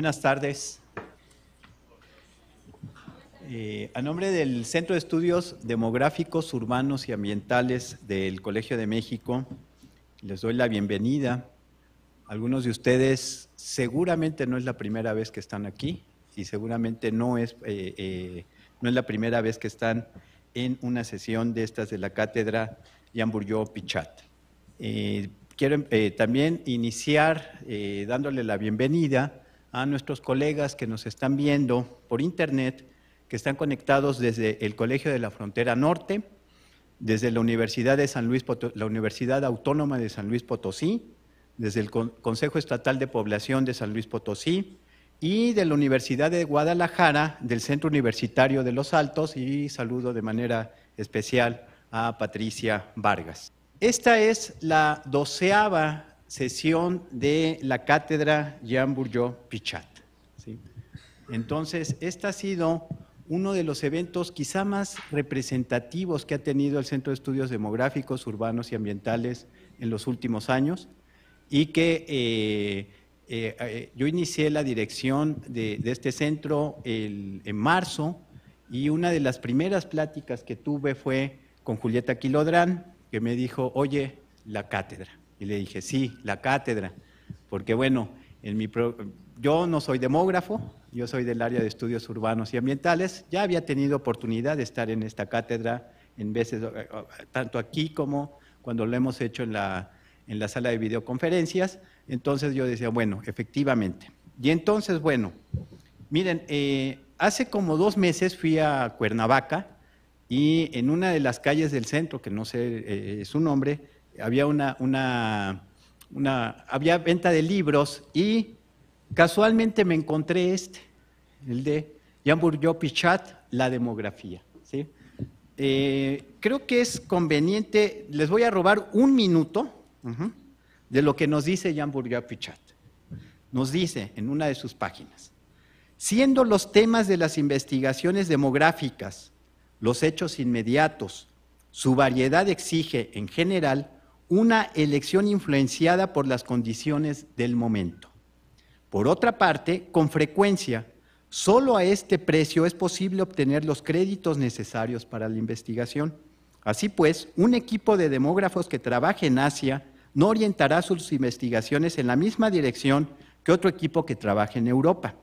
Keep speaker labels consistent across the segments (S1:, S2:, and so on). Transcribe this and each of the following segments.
S1: Buenas tardes. Eh, a nombre del Centro de Estudios Demográficos, Urbanos y Ambientales del Colegio de México, les doy la bienvenida. Algunos de ustedes seguramente no es la primera vez que están aquí y seguramente no es, eh, eh, no es la primera vez que están en una sesión de estas de la cátedra Hamburgo Pichat. quiero también iniciar dándole la bienvenida a nuestros colegas que nos están viendo por internet, que están conectados desde el Colegio de la Frontera Norte, desde la Universidad, de San la Universidad Autónoma de San Luis Potosí, desde el Consejo Estatal de Población de San Luis Potosí y de la Universidad de Guadalajara, del Centro Universitario de Los Altos y saludo de manera especial a Patricia Vargas. Esta es la doceava sesión de la cátedra Jean Bourgeois Pichat. Entonces, este ha sido uno de los eventos quizá más representativos que ha tenido el Centro de Estudios Demográficos, Urbanos y Ambientales en los últimos años y que eh, eh, eh, yo inicié la dirección de, este centro en marzo y una de las primeras pláticas que tuve fue con Julieta Quilodrán, que me dijo, oye, la cátedra. Y le dije, sí, la cátedra, porque bueno, en mi yo no soy demógrafo, yo soy del área de estudios urbanos y ambientales, ya había tenido oportunidad de estar en esta cátedra en veces, eh, eh, tanto aquí como cuando lo hemos hecho en la, sala de videoconferencias, entonces yo decía, bueno, efectivamente. Y entonces, bueno, miren, eh, hace como dos meses fui a Cuernavaca y en una de las calles del centro, que no sé su nombre, había una, una, había venta de libros y casualmente me encontré este, el de Jean bourgeois Pichat, La demografía. Eh, creo que es conveniente, les voy a robar un minuto de lo que nos dice Jean bourgeois Pichat. Nos dice en una de sus páginas, siendo los temas de las investigaciones demográficas los hechos inmediatos, su variedad exige, en general, una elección influenciada por las condiciones del momento. Por otra parte, con frecuencia, solo a este precio es posible obtener los créditos necesarios para la investigación. Así pues, un equipo de demógrafos que trabaje en Asia no orientará sus investigaciones en la misma dirección que otro equipo que trabaje en Europa.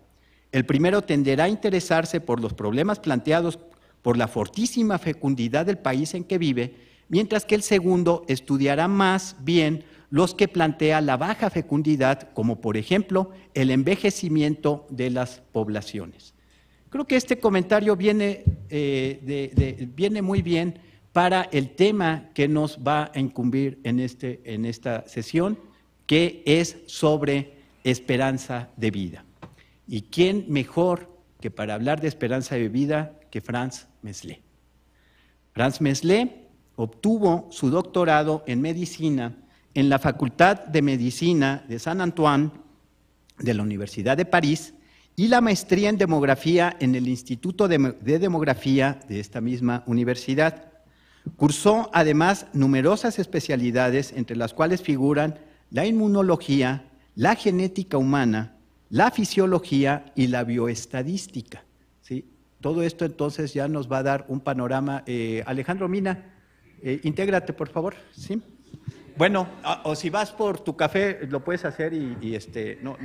S1: El primero tenderá a interesarse por los problemas planteados por la fortísima fecundidad del país en que vive mientras que el segundo estudiará más bien los que plantea la baja fecundidad, como por ejemplo el envejecimiento de las poblaciones. Creo que este comentario viene, eh, muy bien para el tema que nos va a incumbir este, en, esta sesión, que es sobre esperanza de vida. ¿Y quién mejor que para hablar de esperanza de vida que Franz Meslé? Franz Meslé obtuvo su doctorado en medicina en la Facultad de Medicina de San Antoine de la Universidad de París y la maestría en demografía en el Instituto de, Demografía de esta misma universidad. Cursó además numerosas especialidades, entre las cuales figuran la inmunología, la genética humana, la fisiología y la bioestadística. ¿sí? Todo esto entonces ya nos va a dar un panorama. Eh, Alejandro Mina, eh, intégrate, por favor, ¿sí? Bueno, ah, o, si vas por tu café, lo puedes hacer y, este, no,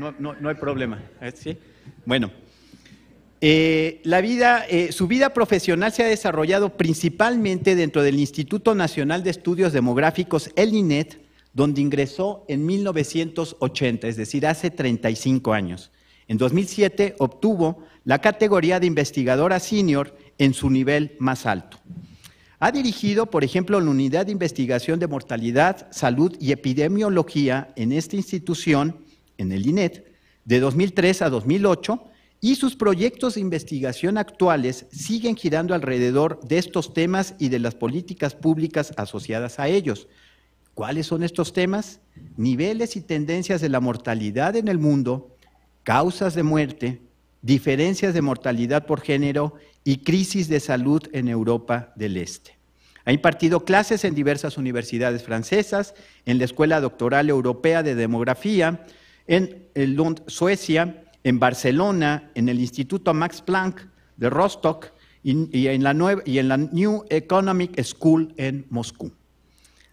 S1: hay problema. ¿eh? ¿sí? Bueno, eh, la vida, su vida profesional se ha desarrollado principalmente dentro del Instituto Nacional de Estudios Demográficos, el INET, donde ingresó en 1980, es decir, hace 35 años. En 2007 obtuvo la categoría de investigadora senior en su nivel más alto. Ha dirigido, por ejemplo, la Unidad de Investigación de Mortalidad, Salud y Epidemiología en esta institución, en el INET, de 2003 a 2008, y sus proyectos de investigación actuales siguen girando alrededor de estos temas y de las políticas públicas asociadas a ellos. ¿Cuáles son estos temas? Niveles y tendencias de la mortalidad en el mundo, causas de muerte, diferencias de mortalidad por género y crisis de salud en Europa del Este. Ha impartido clases en diversas universidades francesas, en la Escuela Doctoral Europea de Demografía, en Lund, Suecia, en Barcelona, en el Instituto Max Planck de Rostock y, en la en la New Economic School en Moscú.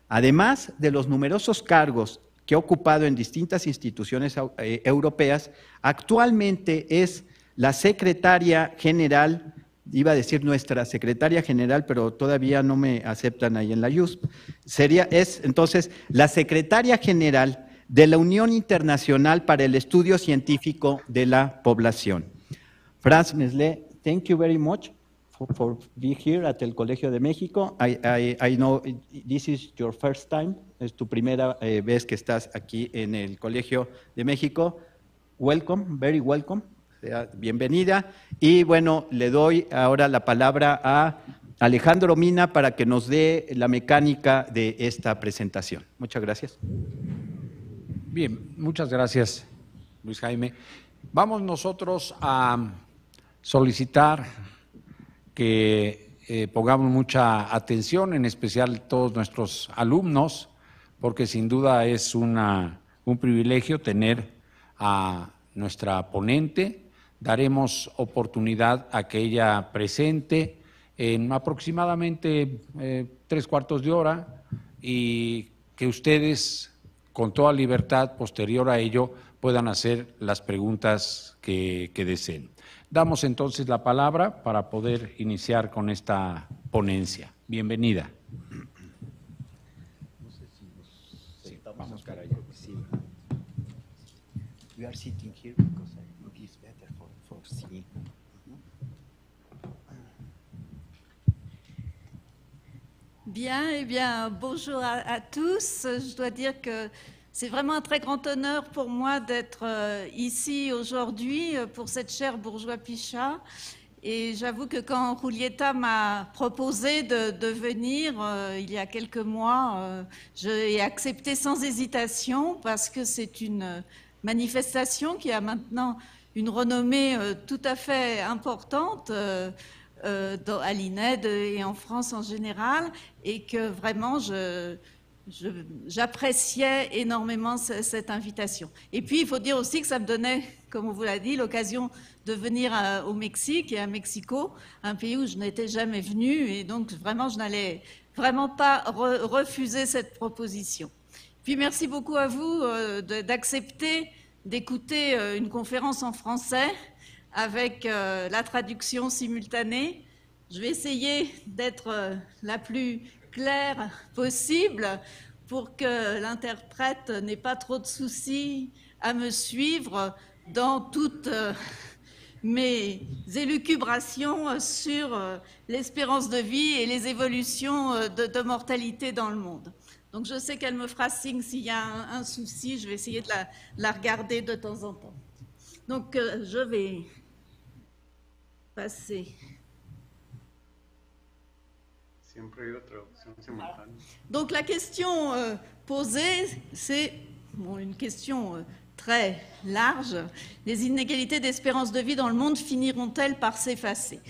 S1: Además de los numerosos cargos que ha ocupado en distintas instituciones eh, europeas, actualmente es la secretaria general iba a decir nuestra secretaria general, pero todavía no me aceptan ahí en la USP, sería, es entonces la secretaria general de la Unión Internacional para el Estudio Científico de la Población. Franz Mesle, thank you very much for, for being here at el Colegio de México. I, know this is your first time, es tu primera eh, vez que estás aquí en el Colegio de México. Welcome, very welcome bienvenida. Y bueno, le doy ahora la palabra a Alejandro Mina para que nos dé la mecánica de esta presentación. Muchas gracias. Bien, muchas gracias, Luis Jaime. Vamos nosotros a solicitar que eh, pongamos mucha atención, en especial todos nuestros alumnos, porque sin duda es un privilegio tener a nuestra ponente daremos oportunidad a que ella presente en aproximadamente eh, tres cuartos de hora y que ustedes con toda libertad posterior a ello puedan hacer las preguntas que, deseen. Damos entonces la palabra para poder iniciar con esta ponencia. Bienvenida. Sí,
S2: Bien, eh bien, bonjour à, tous. Je dois dire que c'est vraiment un très grand honneur pour moi d'être euh, ici aujourd'hui euh, pour cette chère bourgeois Pichat. Et j'avoue que quand Julieta m'a proposé de, venir euh, il y a quelques mois, j'ai accepté sans hésitation parce que c'est une manifestation qui a maintenant une renommée tout à fait importante. Euh, à l'INED et en France en général, et que vraiment j'appréciais énormément cette invitation. Et puis, il faut dire aussi que ça me donnait, comme on vous l'a dit, l'occasion de venir euh, au Mexique et à Mexico, un pays où je n'étais jamais venue, et donc vraiment, je n'allais vraiment pas refuser cette proposition. Puis, merci beaucoup à vous euh, d'accepter d'écouter une conférence en français avec euh, la traduction simultanée. Je vais essayer d'être euh, la plus claire possible pour que l'interprète n'ait pas trop de soucis à me suivre dans toutes euh, mes élucubrations sur l'espérance de vie et les évolutions de, mortalité dans le monde. Donc je sais qu'elle me fera signe s'il y a un, souci, je vais essayer de la, regarder de temps en temps. Donc, je vais ah. Donc la question euh, posée, c'est une question euh, très large. Les inégalités d'espérance de vie dans le monde finiront-elles par s'effacer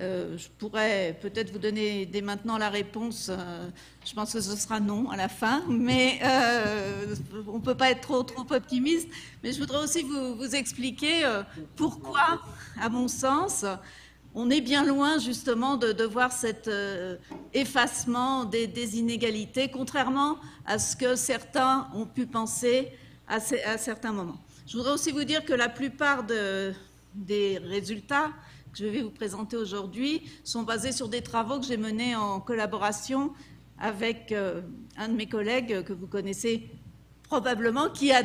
S2: euh, je pourrais peut-être vous donner dès maintenant la réponse. Euh, je pense que ce sera non à la fin, mais euh, on ne peut pas être trop, optimiste. Mais je voudrais aussi vous, expliquer pourquoi, à mon sens, on est bien loin justement de, voir cet effacement des, inégalités, contrairement à ce que certains ont pu penser à, certains moments. Je voudrais aussi vous dire que la plupart des résultats je vais vous présenter aujourd'hui sont basés sur des travaux que j'ai menés en collaboration avec euh, un de mes collègues que vous connaissez probablement, qui, est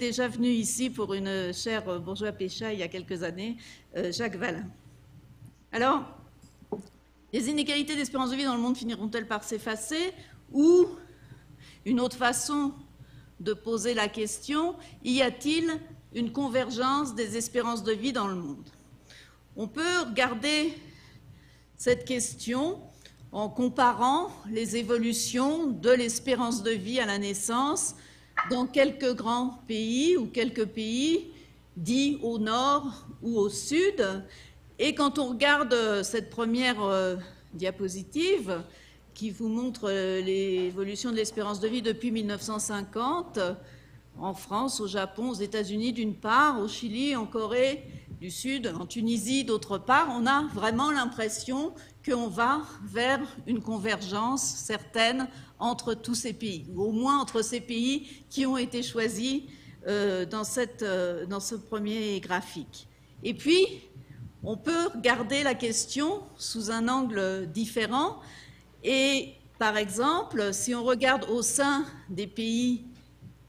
S2: déjà venu ici pour une chère bourgeois pécha il y a quelques années, euh, Jacques Vallin. Alors, les inégalités d'espérance de vie dans le monde finiront-elles par s'effacer ou, une autre façon de poser la question, y a-t-il une convergence des espérances de vie dans le monde on peut regarder cette question en comparant les évolutions de l'espérance de vie à la naissance dans quelques grands pays ou quelques pays dits au nord ou au sud. Et quand on regarde cette première euh, diapositive qui vous montre euh, l'évolution de l'espérance de vie depuis 1950, en France, au Japon, aux États-Unis d'une part, au Chili, en Corée du Sud, en Tunisie, d'autre part, on a vraiment l'impression qu'on va vers une convergence certaine entre tous ces pays, ou au moins entre ces pays qui ont été choisis euh, dans, euh, dans ce premier graphique. Et puis, on peut regarder la question sous un angle différent. Et par exemple, si on regarde au sein des pays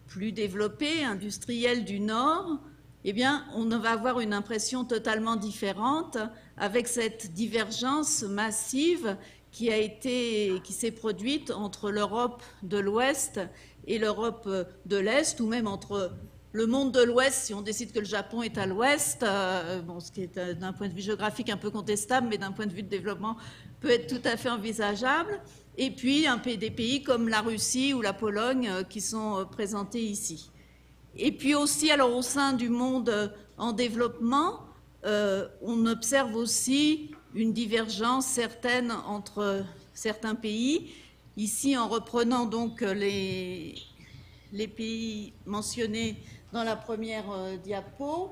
S2: plus développés, industriels du Nord, eh bien, on va avoir une impression totalement différente avec cette divergence massive qui a été, s'est produite entre l'Europe de l'Ouest et l'Europe de l'Est, ou même entre le monde de l'Ouest, si on décide que le Japon est à l'Ouest, euh, ce qui est euh, d'un point de vue géographique un peu contestable, mais d'un point de vue de développement peut être tout à fait envisageable, et puis un, des pays comme la Russie ou la Pologne euh, qui sont présentés ici. Et puis aussi, alors au sein du monde euh, en développement, euh, on observe aussi une divergence certaine entre certains pays. Ici, en reprenant donc euh, les, pays mentionnés dans la première diapo,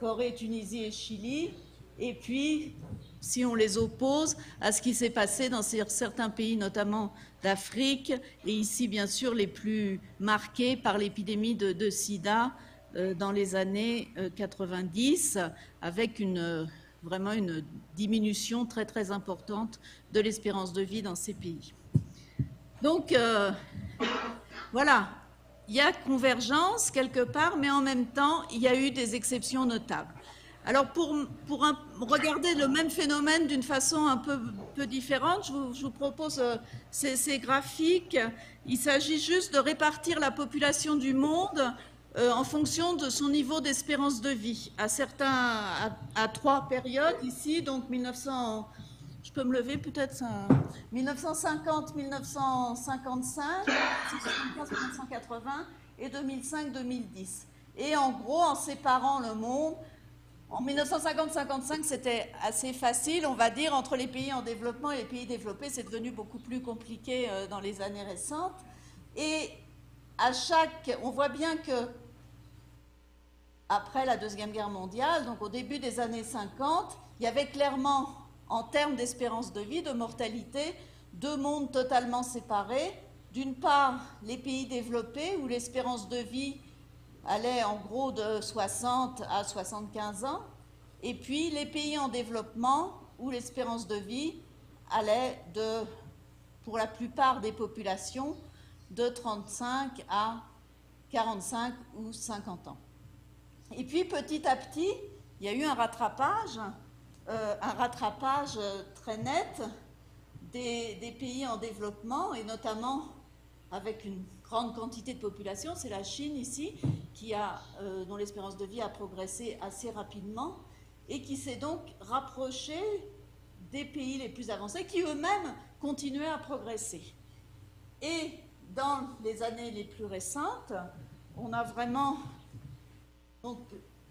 S2: Corée, Tunisie et Chili, et puis si on les oppose à ce qui s'est passé dans certains pays, notamment d'Afrique, et ici, bien sûr, les plus marqués par l'épidémie de, sida euh, dans les années 90, euh, avec euh, vraiment une diminution très, très importante de l'espérance de vie dans ces pays. Donc, voilà, il y a convergence quelque part, mais en même temps, il y a eu des exceptions notables. Alors pour, regarder le même phénomène d'une façon un peu, différente, je vous, propose euh, ces, graphiques. Il s'agit juste de répartir la population du monde euh, en fonction de son niveau d'espérance de vie à, trois périodes ici, donc 1900, je peux me lever peut-être 1950, 1955, 1980 et 2005-2010. Et en gros, en séparant le monde, en 1950-55, c'était assez facile, on va dire, entre les pays en développement et les pays développés, c'est devenu beaucoup plus compliqué euh, dans les années récentes. Et à chaque, on voit bien que après la Deuxième Guerre mondiale, donc au début des années 50, il y avait clairement, en termes d'espérance de vie, de mortalité, deux mondes totalement séparés. D'une part, les pays développés, où l'espérance de vie allait en gros de 60 à 75 ans, et puis les pays en développement où l'espérance de vie allait de, pour la plupart des populations, de 35 à 45 ou 50 ans. Et puis petit à petit, il y a eu un rattrapage, euh, un rattrapage très net des pays en développement, et notamment avec une grande quantité de population, c'est la Chine ici, qui a, euh, dont l'espérance de vie a progressé assez rapidement et qui s'est donc rapprochée des pays les plus avancés qui eux-mêmes continuaient à progresser. Et dans les années les plus récentes, on a vraiment donc,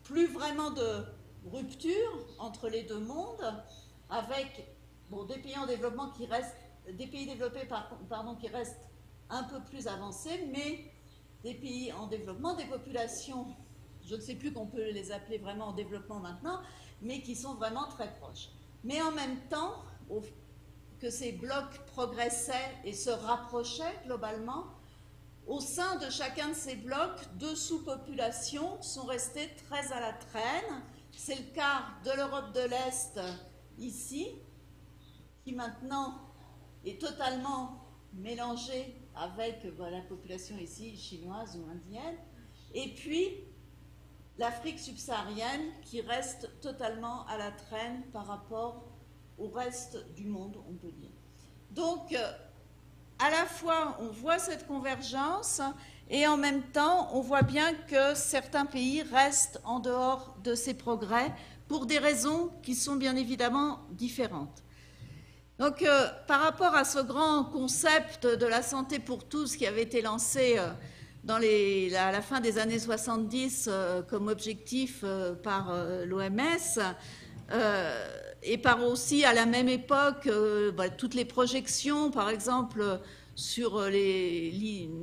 S2: plus vraiment de rupture entre les deux mondes, avec bon, des pays en développement qui restent, des pays développés pardon, qui restent un peu plus avancés, mais des pays en développement, des populations, je ne sais plus qu'on peut les appeler vraiment en développement maintenant, mais qui sont vraiment très proches. Mais en même temps, que ces blocs progressaient et se rapprochaient globalement, au sein de chacun de ces blocs, deux sous-populations sont restées très à la traîne. C'est le cas de l'Europe de l'Est ici, qui maintenant est totalement mélangée avec euh, bah, la population ici chinoise ou indienne, et puis l'Afrique subsaharienne qui reste totalement à la traîne par rapport au reste du monde, on peut dire. Donc, euh, à la fois, on voit cette convergence et en même temps, on voit bien que certains pays restent en dehors de ces progrès pour des raisons qui sont bien évidemment différentes. Donc, euh, par rapport à ce grand concept de la santé pour tous qui avait été lancé à euh, la fin des années 70 euh, comme objectif par l'OMS, et par aussi à la même époque, bah, toutes les projections, par exemple, sur les,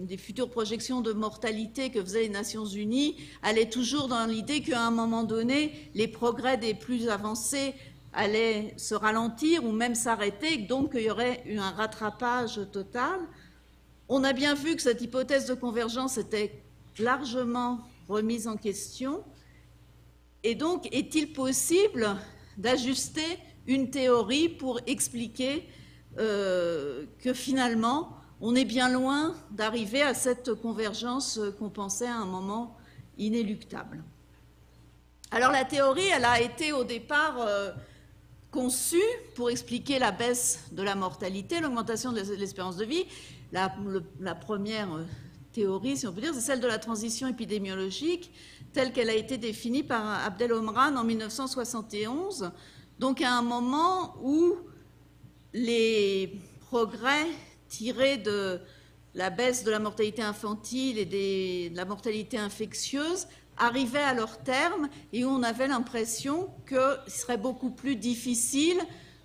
S2: les, futures projections de mortalité que faisaient les Nations Unies, allaient toujours dans l'idée qu'à un moment donné, les progrès des plus avancés allait se ralentir ou même s'arrêter, donc qu'il y aurait eu un rattrapage total. On a bien vu que cette hypothèse de convergence était largement remise en question. Et donc, est-il possible d'ajuster une théorie pour expliquer euh, que finalement, on est bien loin d'arriver à cette convergence qu'on pensait à un moment inéluctable Alors, la théorie, elle a été au départ... Euh, conçu pour expliquer la baisse de la mortalité, l'augmentation de l'espérance de vie. La, première euh, théorie, si on peut dire, c'est celle de la transition épidémiologique, telle qu'elle a été définie par Abdel Omran en 1971, donc à un moment où les progrès tirés de la baisse de la mortalité infantile et de la mortalité infectieuse arrivaient à leur terme et où on avait l'impression qu'il serait beaucoup plus difficile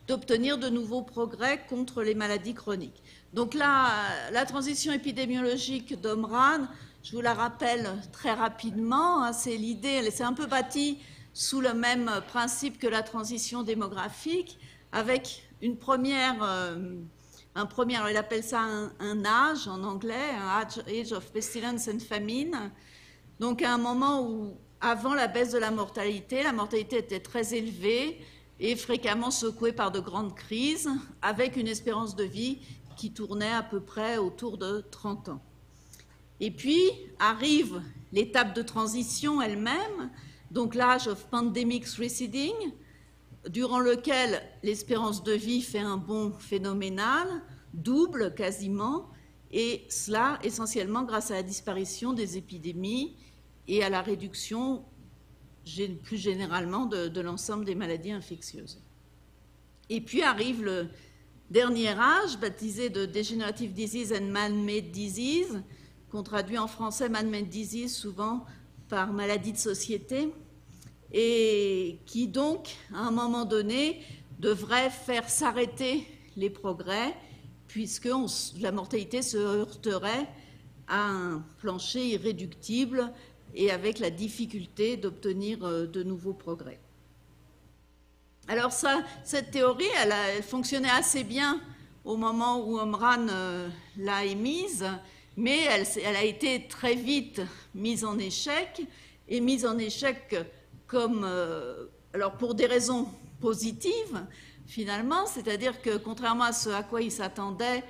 S2: d'obtenir de nouveaux progrès contre les maladies chroniques. Donc là, la transition épidémiologique d'Omran, je vous la rappelle très rapidement, hein, c'est l'idée, elle est un peu bâtie sous le même principe que la transition démographique, avec une première, euh, un premier, il appelle ça un, âge en anglais, un age of pestilence and famine, donc à un moment où, avant la baisse de la mortalité, la mortalité était très élevée et fréquemment secouée par de grandes crises, avec une espérance de vie qui tournait à peu près autour de 30 ans. Et puis arrive l'étape de transition elle-même, donc l'âge of pandemic receding, durant lequel l'espérance de vie fait un bond phénoménal, double quasiment, et cela essentiellement grâce à la disparition des épidémies et à la réduction plus généralement de, l'ensemble des maladies infectieuses. Et puis arrive le dernier âge, baptisé de Degenerative Disease and Man-Made Disease, qu'on traduit en français Man-Made Disease souvent par maladie de société, et qui donc, à un moment donné, devrait faire s'arrêter les progrès, puisque la mortalité se heurterait à un plancher irréductible et avec la difficulté d'obtenir euh, de nouveaux progrès. Alors ça, cette théorie, elle, a, fonctionnait assez bien au moment où Omran euh, l'a émise, mais elle, elle, a été très vite mise en échec, et mise en échec comme, euh, alors pour des raisons positives, finalement, c'est-à-dire que contrairement à ce à quoi il s'attendait,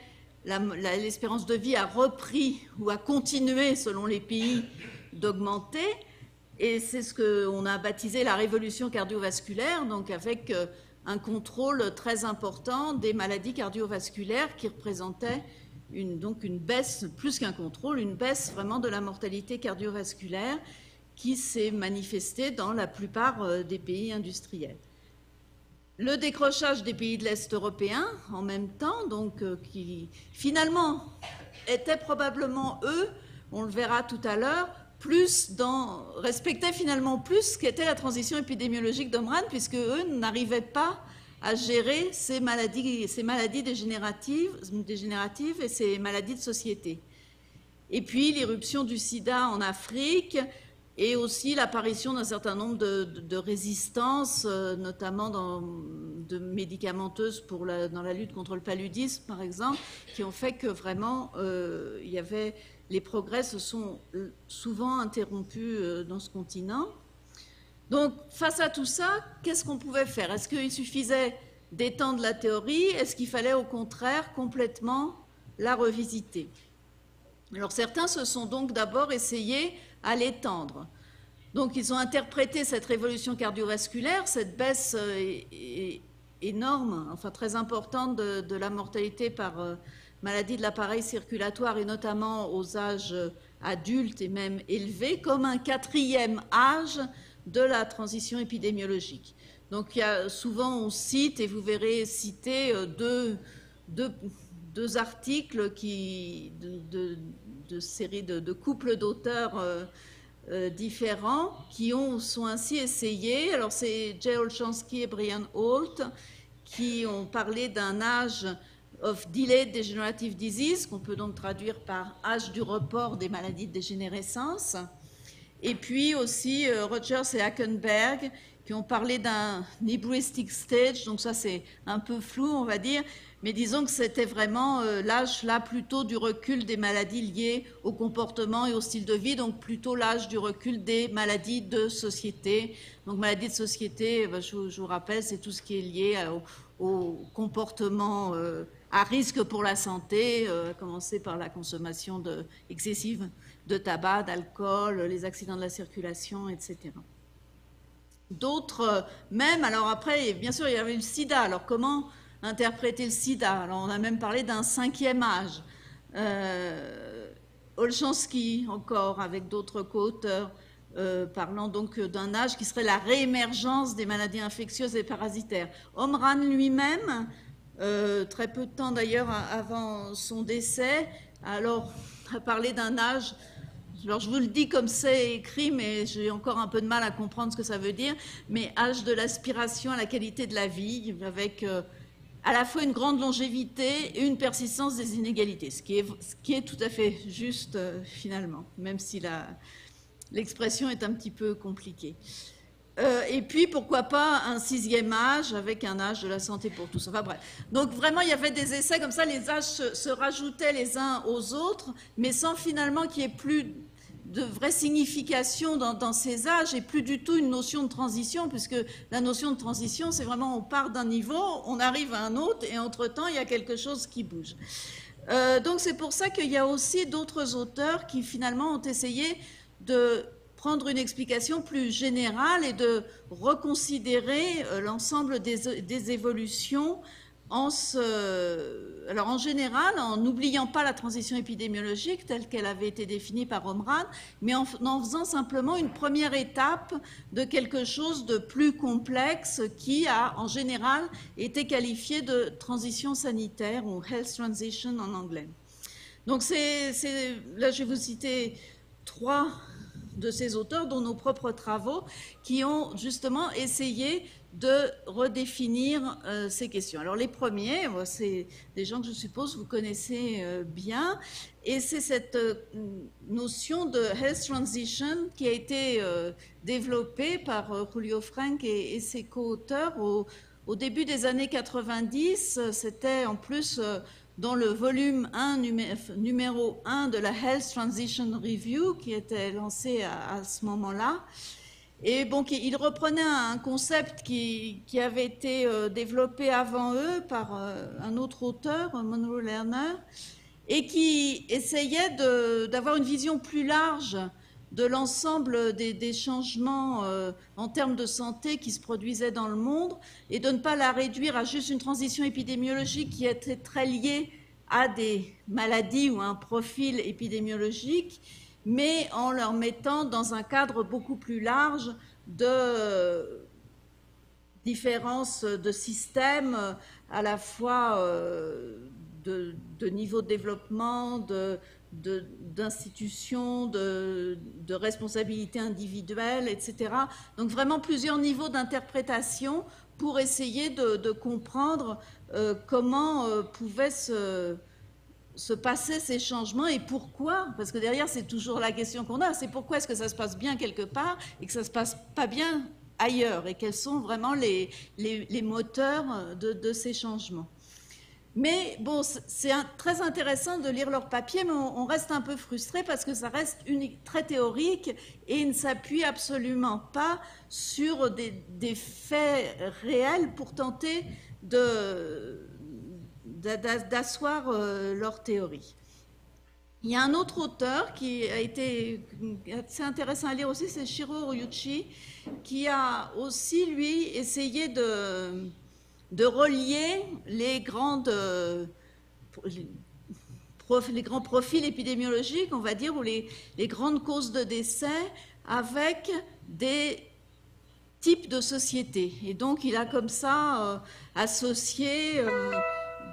S2: l'espérance de vie a repris ou a continué, selon les pays, d'augmenter. Et c'est ce qu'on a baptisé la révolution cardiovasculaire, donc avec euh, un contrôle très important des maladies cardiovasculaires qui représentaient une, donc une baisse, plus qu'un contrôle, une baisse vraiment de la mortalité cardiovasculaire qui s'est manifestée dans la plupart euh, des pays industriels. Le décrochage des pays de l'Est européen en même temps, donc euh, qui finalement étaient probablement eux, on le verra tout à l'heure, plus respectaient finalement plus ce qu'était la transition épidémiologique d'Omran, puisque eux n'arrivaient pas à gérer ces maladies, ces maladies dégénératives, et ces maladies de société. Et puis l'irruption du sida en Afrique et aussi l'apparition d'un certain nombre de, résistances, euh, notamment de médicamenteuses pour dans la lutte contre le paludisme, par exemple, qui ont fait que vraiment euh, il y avait les progrès se sont euh, souvent interrompus euh, dans ce continent. Donc, face à tout ça, qu'est-ce qu'on pouvait faire Est-ce qu'il suffisait d'étendre la théorie Est-ce qu'il fallait au contraire complètement la revisiter Alors, certains se sont donc d'abord essayés à l'étendre. Donc, ils ont interprété cette révolution cardiovasculaire, cette baisse euh, énorme, enfin très importante de, de la mortalité par maladie de l'appareil circulatoire et notamment aux âges adultes et même élevés, comme un quatrième âge de la transition épidémiologique. Donc il y a, souvent on cite, et vous verrez citer euh, deux, deux, deux articles qui, de, de, de de, de couples d'auteurs euh, euh, différents qui ont, sont ainsi essayés. Alors c'est Jay Olchansky et Brian Holt qui ont parlé d'un âge of Delayed Degenerative Disease, qu'on peut donc traduire par âge du report des maladies de dégénérescence. Et puis aussi euh, Rogers et Hackenberg, qui ont parlé d'un hybristic stage, donc ça c'est un peu flou, on va dire, mais disons que c'était vraiment euh, l'âge là plutôt du recul des maladies liées au comportement et au style de vie, donc plutôt l'âge du recul des maladies de société. Donc maladies de société, euh, je, vous rappelle, c'est tout ce qui est lié au, comportement à risque pour la santé, euh, à commencer par la consommation excessive de tabac, d'alcool, les accidents de la circulation, etc. D'autres, euh, même, alors après, bien sûr, il y avait le sida. Alors comment interpréter le sida Alors on a même parlé d'un cinquième âge. Euh, Olchansky, encore, avec d'autres co-auteurs, euh, parlant donc d'un âge qui serait la réémergence des maladies infectieuses et parasitaires. Omran lui-même euh, très peu de temps d'ailleurs avant son décès. Alors, à parler d'un âge, alors je vous le dis comme c'est écrit, mais j'ai encore un peu de mal à comprendre ce que ça veut dire, mais âge de l'aspiration à la qualité de la vie, avec euh, à la fois une grande longévité et une persistance des inégalités, ce qui est, ce qui est tout à fait juste euh, finalement, même si l'expression est un petit peu compliquée. Euh, et puis, pourquoi pas un sixième âge avec un âge de la santé pour tous. Enfin bref. Donc vraiment, il y avait des essais comme ça, les âges se, rajoutaient les uns aux autres, mais sans finalement qu'il n'y ait plus de vraie signification dans, ces âges et plus du tout une notion de transition, puisque la notion de transition, c'est vraiment on part d'un niveau, on arrive à un autre, et entre-temps, il y a quelque chose qui bouge. Euh, donc c'est pour ça qu'il y a aussi d'autres auteurs qui finalement ont essayé de prendre une explication plus générale et de reconsidérer euh, l'ensemble euh, des, évolutions en, euh, alors en général, en n'oubliant pas la transition épidémiologique telle qu'elle avait été définie par Omran, mais en, en, faisant simplement une première étape de quelque chose de plus complexe qui a en général été qualifié de transition sanitaire ou health transition en anglais. Donc c'est, là je vais vous citer trois de ces auteurs, dont nos propres travaux, qui ont justement essayé de redéfinir euh, ces questions. Alors les premiers, euh, c'est des gens que je suppose vous connaissez euh, bien, et c'est cette notion de health transition qui a été développée par Julio Frank et, ses co-auteurs au, début des années 90. C'était en plus dans le volume 1, numéro 1 de la Health Transition Review qui était lancé à, ce moment-là. Et bon, il reprenait un concept qui, avait été euh, développé avant eux par euh, un autre auteur, Monroe Lerner, et qui essayait d'avoir une vision plus large de l'ensemble des, changements euh, en termes de santé qui se produisaient dans le monde et de ne pas la réduire à juste une transition épidémiologique qui était très liée à des maladies ou à un profil épidémiologique, mais en leur mettant dans un cadre beaucoup plus large de différences de systèmes à la fois euh, de, de, niveau de développement, de, d'institutions, de, responsabilités individuelles, etc. Donc vraiment plusieurs niveaux d'interprétation pour essayer de, comprendre euh, comment euh, pouvaient se, passer ces changements et pourquoi. Parce que derrière, c'est toujours la question qu'on a, c'est pourquoi est-ce que ça se passe bien quelque part et que ça ne se passe pas bien ailleurs et quels sont vraiment les, moteurs de ces changements. Mais bon, c'est très intéressant de lire leurs papiers, mais on, reste un peu frustré parce que ça reste très théorique et ne s'appuie absolument pas sur des, faits réels pour tenter d'asseoir euh, leur théorie. Il y a un autre auteur qui a été assez intéressant à lire aussi, c'est Shiro Ryuchi, qui a aussi, lui, essayé de de relier les, grandes, euh, les grands profils épidémiologiques, on va dire, ou les, grandes causes de décès avec des types de sociétés. Et donc, il a comme ça euh, associé euh,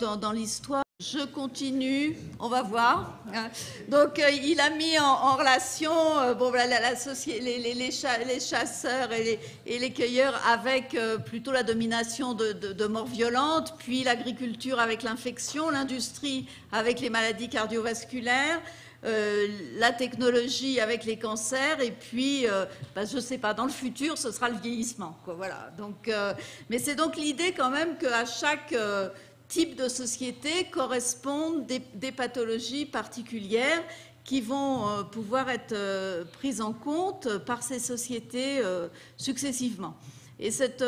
S2: dans l'histoire je continue, on va voir. Hein. Donc, euh, il a mis en, relation euh, bon, la, les, les, chasseurs et, et les, cueilleurs avec euh, plutôt la domination de, de, de morts violentes, puis l'agriculture avec l'infection, l'industrie avec les maladies cardiovasculaires. la technologie avec les cancers et puis bah, je ne sais pas dans le futur ce sera le vieillissement quoi, voilà donc mais c'est donc l'idée quand même qu'à chaque type de sociétés correspondent des, pathologies particulières qui vont euh, pouvoir être euh, prises en compte par ces sociétés euh, successivement. Et cette,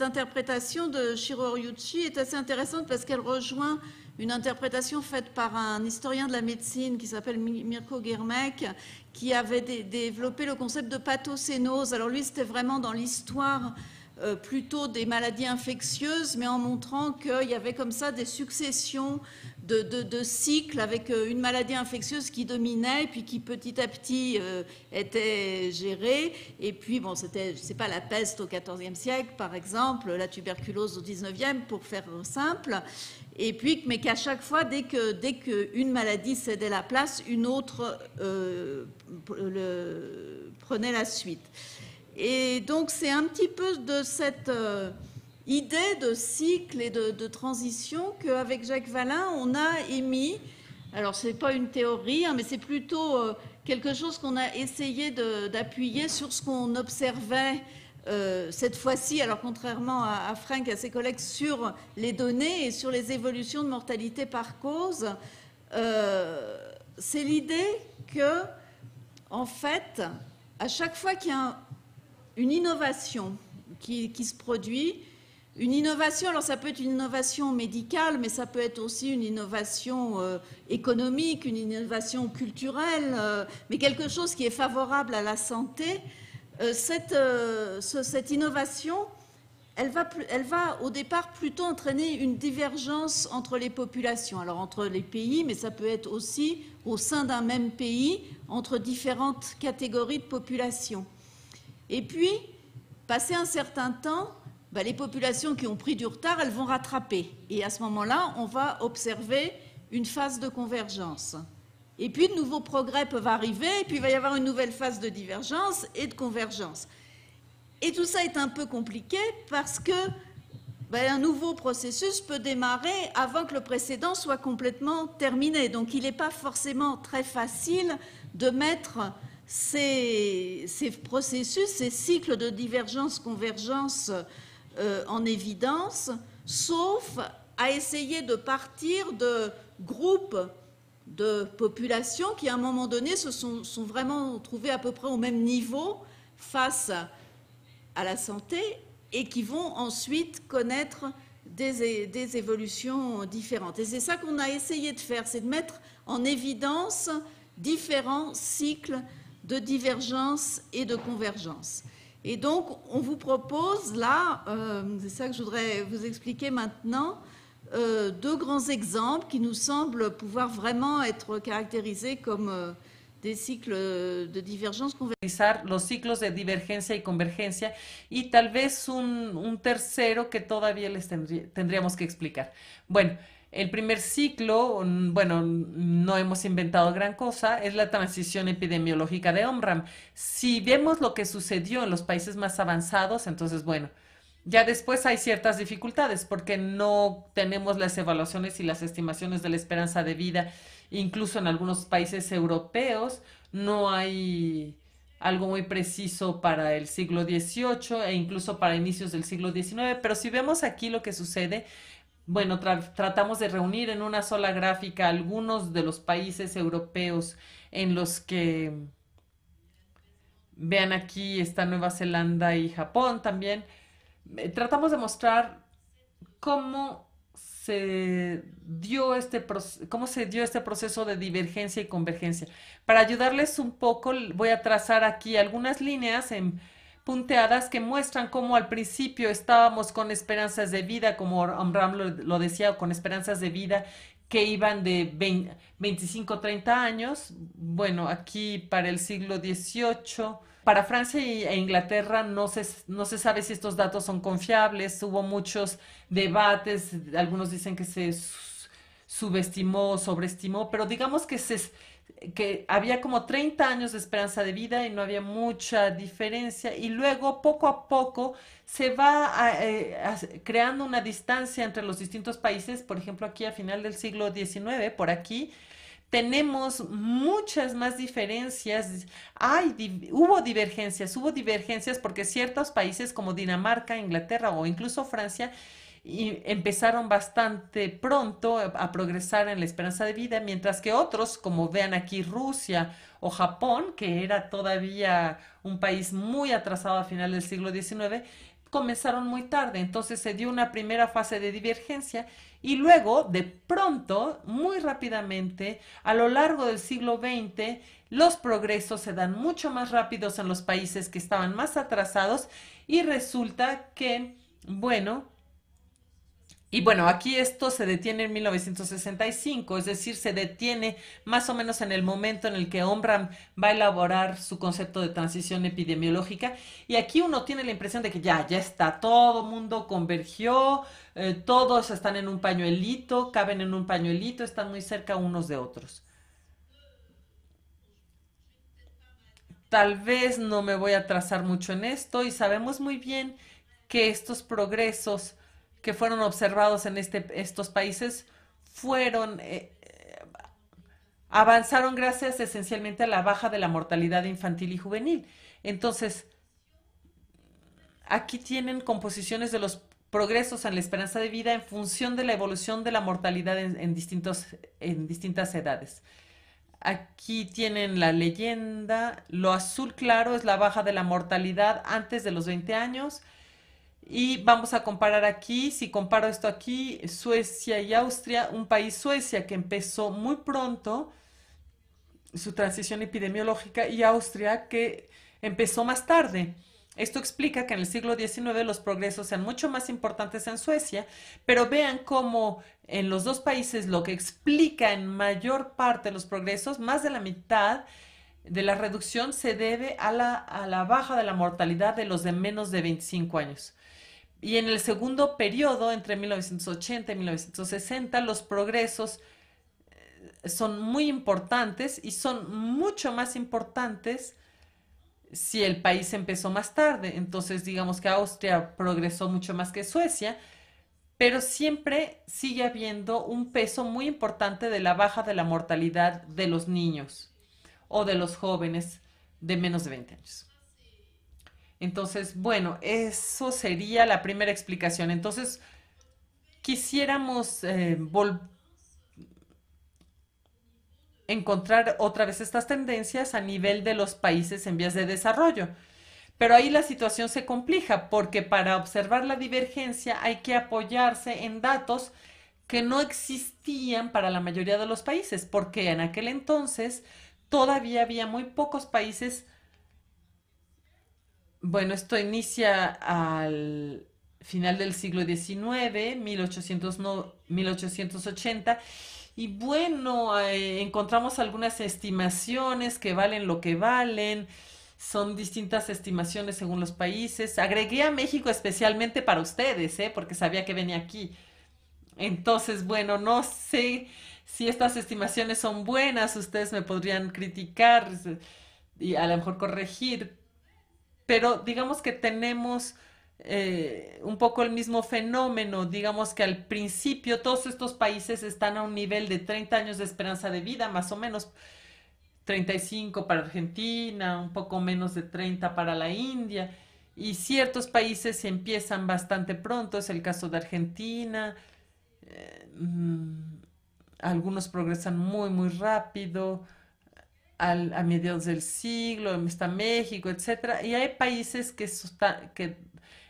S2: interprétation de Shiro est assez intéressante parce qu'elle rejoint une interprétation faite par un historien de la médecine qui s'appelle Mirko Germek, qui avait développé le concept de pathocénose. Alors lui, c'était vraiment dans l'histoire euh, plutôt des maladies infectieuses, mais en montrant qu'il y avait comme ça des successions de, cycles avec euh, une maladie infectieuse qui dominait, puis qui petit à petit euh, était gérée. Et puis, bon, c'était, sais pas la peste au XIVe siècle, par exemple, la tuberculose au XIXe, pour faire simple. Et puis, mais qu'à chaque fois, dès que dès qu'une maladie cédait la place, une autre prenait la suite. Et donc c'est un petit peu de cette euh, idée de cycle et de, transition qu'avec Jacques Vallin, on a émis. Alors ce n'est pas une théorie, hein, mais c'est plutôt euh, quelque chose qu'on a essayé d'appuyer sur ce qu'on observait euh, cette fois-ci, alors contrairement à, à, Franck et à ses collègues, sur les données et sur les évolutions de mortalité par cause, c'est l'idée que, en fait, à chaque fois qu'il y a un une innovation qui, se produit. Une innovation, alors ça peut être une innovation médicale, mais ça peut être aussi une innovation euh, économique, une innovation culturelle, euh, mais quelque chose qui est favorable à la santé. Euh, cette, innovation, elle va, elle va au départ plutôt entraîner une divergence entre les populations, alors entre les pays, mais ça peut être aussi au sein d'un même pays, entre différentes catégories de populations. Et puis, passé un certain temps, bah, les populations qui ont pris du retard, elles vont rattraper. Et à ce moment-là, on va observer une phase de convergence. Et puis, de nouveaux progrès peuvent arriver, et puis il va y avoir une nouvelle phase de divergence et de convergence. Et tout ça est un peu compliqué parce que bah, un nouveau processus peut démarrer avant que le précédent soit complètement terminé. Donc, il n'est pas forcément très facile de mettre ces, processus, ces cycles de divergence-convergence euh, en évidence, sauf à essayer de partir de groupes de populations qui, à un moment donné, se sont, vraiment trouvés à peu près au même niveau face à la santé et qui vont ensuite connaître des évolutions différentes. Et c'est ça qu'on a essayé de faire, c'est de mettre en évidence différents cycles de divergence et de convergence. Et donc, on vous propose là, euh, c'est ça que je voudrais vous expliquer maintenant, euh, deux grands exemples qui nous semblent pouvoir vraiment être caractérisés comme euh, des cycles de divergence convergence Los ciclos
S3: de divergence et convergencia y tal vez un, un tercero que todavía les tendrions tendríamos que Bueno. El primer ciclo, bueno, no hemos inventado gran cosa, es la transición epidemiológica de OMRAM. Si vemos lo que sucedió en los países más avanzados, entonces, bueno, ya después hay ciertas dificultades porque no tenemos las evaluaciones y las estimaciones de la esperanza de vida. Incluso en algunos países europeos no hay algo muy preciso para el siglo XVIII e incluso para inicios del siglo XIX. Pero si vemos aquí lo que sucede bueno, tratamos de reunir en una sola gráfica algunos de los países europeos en los que vean aquí está Nueva Zelanda y Japón también. Eh, tratamos de mostrar cómo se dio este cómo se dio este proceso de divergencia y convergencia. Para ayudarles un poco, voy a trazar aquí algunas líneas en punteadas que muestran cómo al principio estábamos con esperanzas de vida, como Amram lo, decía, con esperanzas de vida que iban de 25 25, 30 años, bueno, aquí para el siglo XVIII. Para Francia e Inglaterra no se, no se sabe si estos datos son confiables, hubo muchos debates, algunos dicen que se subestimó, sobreestimó, pero digamos que se, que había como 30 años de esperanza de vida y no había mucha diferencia y luego poco a poco se va eh, creando una distancia entre los distintos países, por ejemplo aquí a final del siglo XIX, por aquí tenemos muchas más diferencias. Hay, hubo divergencias, hubo divergencias porque ciertos países como Dinamarca, Inglaterra o incluso Francia y empezaron bastante pronto a progresar en la esperanza de vida, mientras que otros, como vean aquí Rusia o Japón, que era todavía un país muy atrasado a final del siglo XIX, comenzaron muy tarde. Entonces se dio una primera fase de divergencia y luego, de pronto, muy rápidamente, a lo largo del siglo XX, los progresos se dan mucho más rápidos en los países que estaban más atrasados y resulta que, bueno, y bueno, aquí esto se detiene en 1965, es decir, se detiene más o menos en el momento en el que Ombram va a elaborar su concepto de transición epidemiológica. Y aquí uno tiene la impresión de que ya, ya está, todo mundo convergió, eh, todos están en un pañuelito, caben en un pañuelito, están muy cerca unos de otros. Tal vez no me voy a trazar mucho en esto y sabemos muy bien que estos progresos que fueron observados en este, estos países fueron eh, eh, avanzaron gracias esencialmente a la baja de la mortalidad infantil y juvenil. Entonces, aquí tienen composiciones de los progresos en la esperanza de vida en función de la evolución de la mortalidad distintos, en distintas edades. Aquí tienen la leyenda, lo azul claro es la baja de la mortalidad antes de los 20 años, y vamos a comparar aquí, si comparo esto aquí, Suecia y Austria, un país Suecia que empezó muy pronto su transición epidemiológica y Austria que empezó más tarde. Esto explica que en el siglo XIX los progresos sean mucho más importantes en Suecia, pero vean cómo en los dos países lo que explica en mayor parte los progresos, más de la mitad, de la reducción se debe a la, a la, baja de la mortalidad de los de menos de 25 años. Y en el segundo periodo, entre 1980 y 1960, los progresos eh, son muy importantes y son mucho más importantes si el país empezó más tarde. Entonces, digamos que Austria progresó mucho más que Suecia, pero siempre sigue habiendo un peso muy importante de la baja de la mortalidad de los niños o de los jóvenes de menos de 20 años. Entonces, bueno, eso sería la primera explicación. Entonces, quisiéramos eh, encontrar otra vez estas tendencias a nivel de los países en vías de desarrollo. Pero ahí la situación se complica porque para observar la divergencia hay que apoyarse en datos que no existían para la mayoría de los países, porque en aquel entonces todavía había muy pocos países bueno, esto inicia al final del siglo XIX, 1800, 1880. Y bueno, eh, encontramos algunas estimaciones que valen lo que valen. Son distintas estimaciones según los países. Agregué a México especialmente para ustedes, ¿eh? porque sabía que venía aquí. Entonces, bueno, no sé si estas estimaciones son buenas. Ustedes me podrían criticar y a lo mejor corregir, pero digamos que tenemos eh, un poco el mismo fenómeno, digamos que al principio todos estos países están a un nivel de 30 años de esperanza de vida, más o menos 35 para Argentina, un poco menos de 30 para la India, y ciertos países empiezan bastante pronto, es el caso de Argentina, eh, mm, algunos progresan muy, muy rápido, a mediados del siglo, está México, etcétera, y hay países que,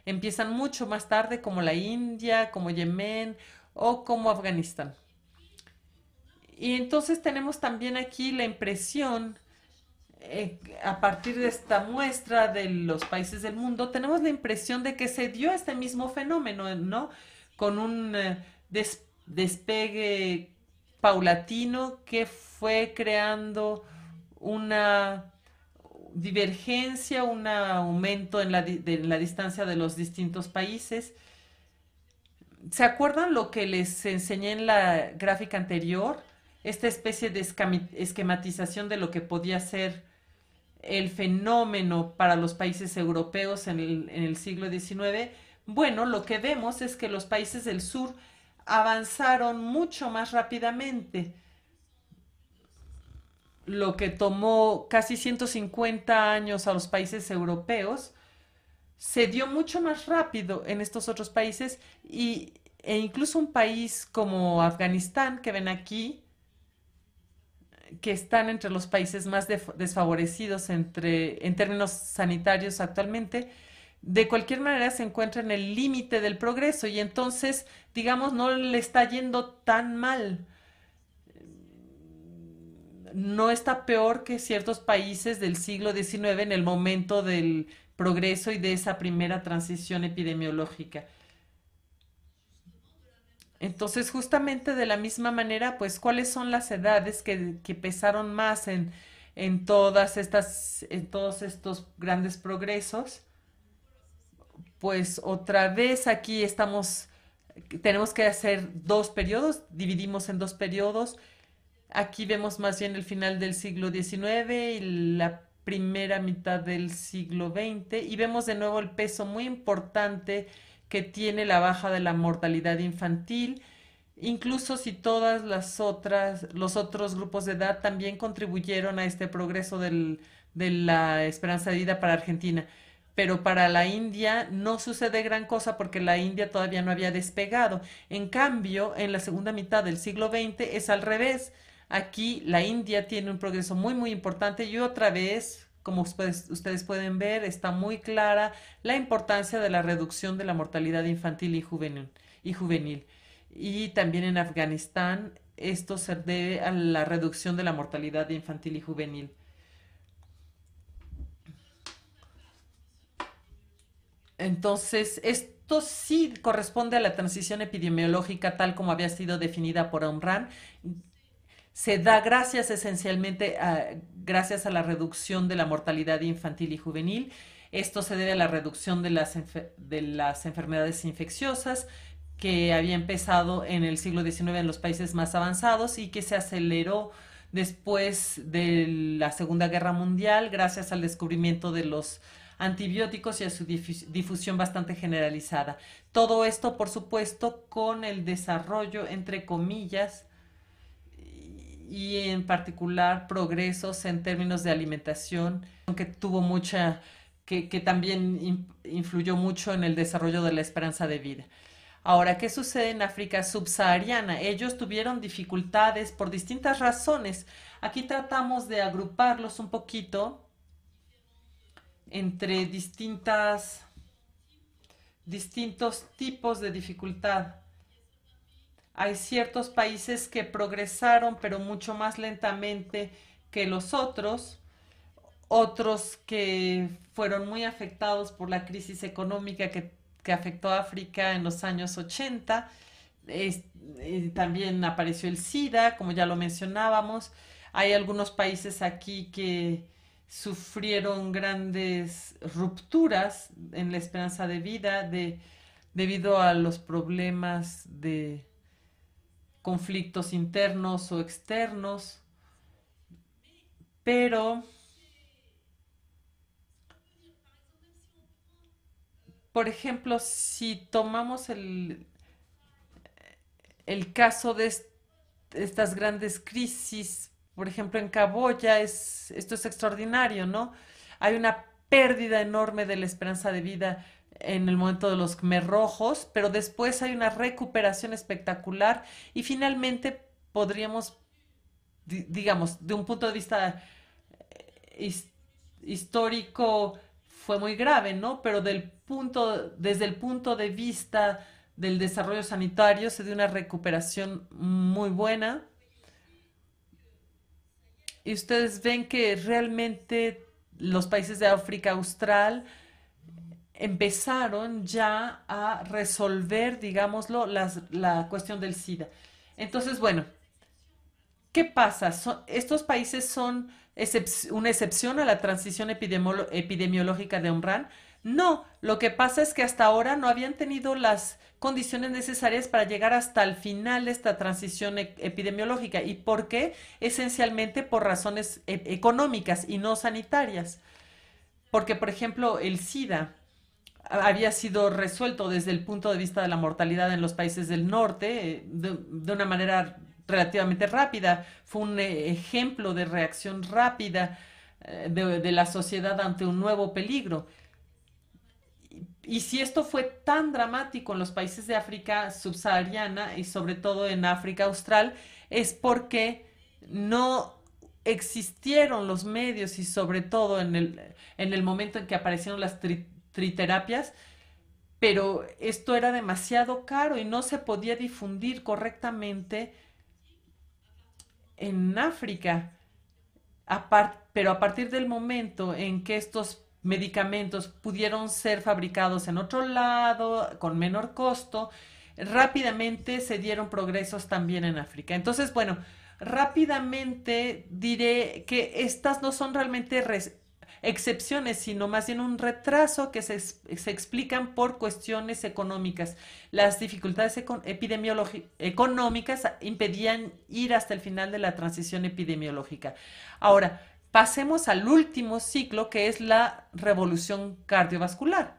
S3: empiezan mucho más tarde, como la India, como Yemen o como Afganistán. Y entonces tenemos también aquí la impresión, eh, a partir de esta muestra de los países del mundo, tenemos la impresión de que se dio este mismo fenómeno, ¿no? Con un eh, despegue paulatino que fue creando una divergencia, un aumento en la, distancia de los distintos países. ¿Se acuerdan lo que les enseñé en la gráfica anterior? Esta especie de esquematización de lo que podía ser el fenómeno para los países europeos en el, en el siglo XIX. Bueno, lo que vemos es que los países del sur avanzaron mucho más rápidamente lo que tomó casi 150 años a los países europeos, se dio mucho más rápido en estos otros países y, e incluso un país como Afganistán, que ven aquí, que están entre los países más desfavorecidos entre, en términos sanitarios actualmente, de cualquier manera se encuentra en el límite del progreso y entonces, digamos, no le está yendo tan mal no está peor que ciertos países del siglo XIX en el momento del progreso y de esa primera transición epidemiológica. Entonces, justamente de la misma manera, pues, ¿cuáles son las edades que, pesaron más en, en, todas estas, en todos estos grandes progresos? Pues otra vez aquí estamos, tenemos que hacer dos periodos, dividimos en dos periodos, Aquí vemos más bien el final del siglo XIX y la primera mitad del siglo XX y vemos de nuevo el peso muy importante que tiene la baja de la mortalidad infantil, incluso si todas las otras, los otros grupos de edad también contribuyeron a este progreso de la esperanza de vida para Argentina. Pero para la India no sucede gran cosa porque la India todavía no había despegado. En cambio, en la segunda mitad del siglo XX es al revés Aquí la India tiene un progreso muy, muy importante y otra vez, como ustedes, pueden ver, está muy clara la importancia de la reducción de la mortalidad infantil y juvenil. Y, juvenil. y también en Afganistán, esto se debe a la reducción de la mortalidad infantil y juvenil. Entonces, esto sí corresponde a la transición epidemiológica tal como había sido definida por Omran, se da gracias esencialmente a, gracias a la reducción de la mortalidad infantil y juvenil. Esto se debe a la reducción de las, de las enfermedades infecciosas que había empezado en el siglo XIX en los países más avanzados y que se aceleró después de la Segunda Guerra Mundial gracias al descubrimiento de los antibióticos y a su difusión bastante generalizada. Todo esto, por supuesto, con el desarrollo, entre comillas, y en particular progresos en términos de alimentación, que tuvo mucha, que, también influyó mucho en el desarrollo de la esperanza de vida. Ahora, ¿qué sucede en África subsahariana? Ellos tuvieron dificultades por distintas razones. Aquí tratamos de agruparlos un poquito entre distintas, distintos tipos de dificultad. Hay ciertos países que progresaron, pero mucho más lentamente que los otros, otros que fueron muy afectados por la crisis económica que, afectó a África en los años 80. también apareció el SIDA, como ya lo mencionábamos. Hay algunos países aquí que sufrieron grandes rupturas en la esperanza de vida debido a los problemas de, conflictos internos o externos, pero por ejemplo, si tomamos el, el caso de estas grandes crisis, por ejemplo, en Caboya, es, esto es extraordinario, ¿no? Hay una pérdida enorme de la esperanza de vida en el momento de los merrojos, pero después hay una recuperación espectacular y finalmente podríamos, digamos, de un punto de vista eh, histórico fue muy grave, ¿no? Pero del punto, desde el punto de vista del desarrollo sanitario se dio una recuperación muy buena. Y ustedes ven que realmente los países de África Austral empezaron ya a resolver, digámoslo, la cuestión del SIDA. Entonces, bueno, ¿qué pasa? estos países son una excepción a la transición epidemiológica de Omran. No, lo que pasa es que hasta ahora no habían tenido las condiciones necesarias para llegar hasta el final de esta transición e-, epidemiológica. ¿Y por qué? Esencialmente por razones e-, económicas y no sanitarias. Porque, por ejemplo, el SIDA, había sido resuelto desde el punto de vista de la mortalidad en los países del norte eh, de, una manera relativamente rápida. Fue un eh, ejemplo de reacción rápida eh, de, la sociedad ante un nuevo peligro. Y si esto fue tan dramático en los países de África subsahariana y sobre todo en África Austral, es porque no existieron los medios y sobre todo en el, en el momento en que aparecieron las triterapias, pero esto era demasiado caro y no se podía difundir correctamente en África. pero a partir del momento en que estos medicamentos pudieron ser fabricados en otro lado, con menor costo, rápidamente se dieron progresos también en África. Entonces, bueno, rápidamente diré que estas no son realmente excepciones, sino más bien un retraso que se, se explican por cuestiones económicas. Las dificultades económicas impedían ir hasta el final de la transición epidemiológica. Ahora, pasemos al último ciclo que es la revolución cardiovascular.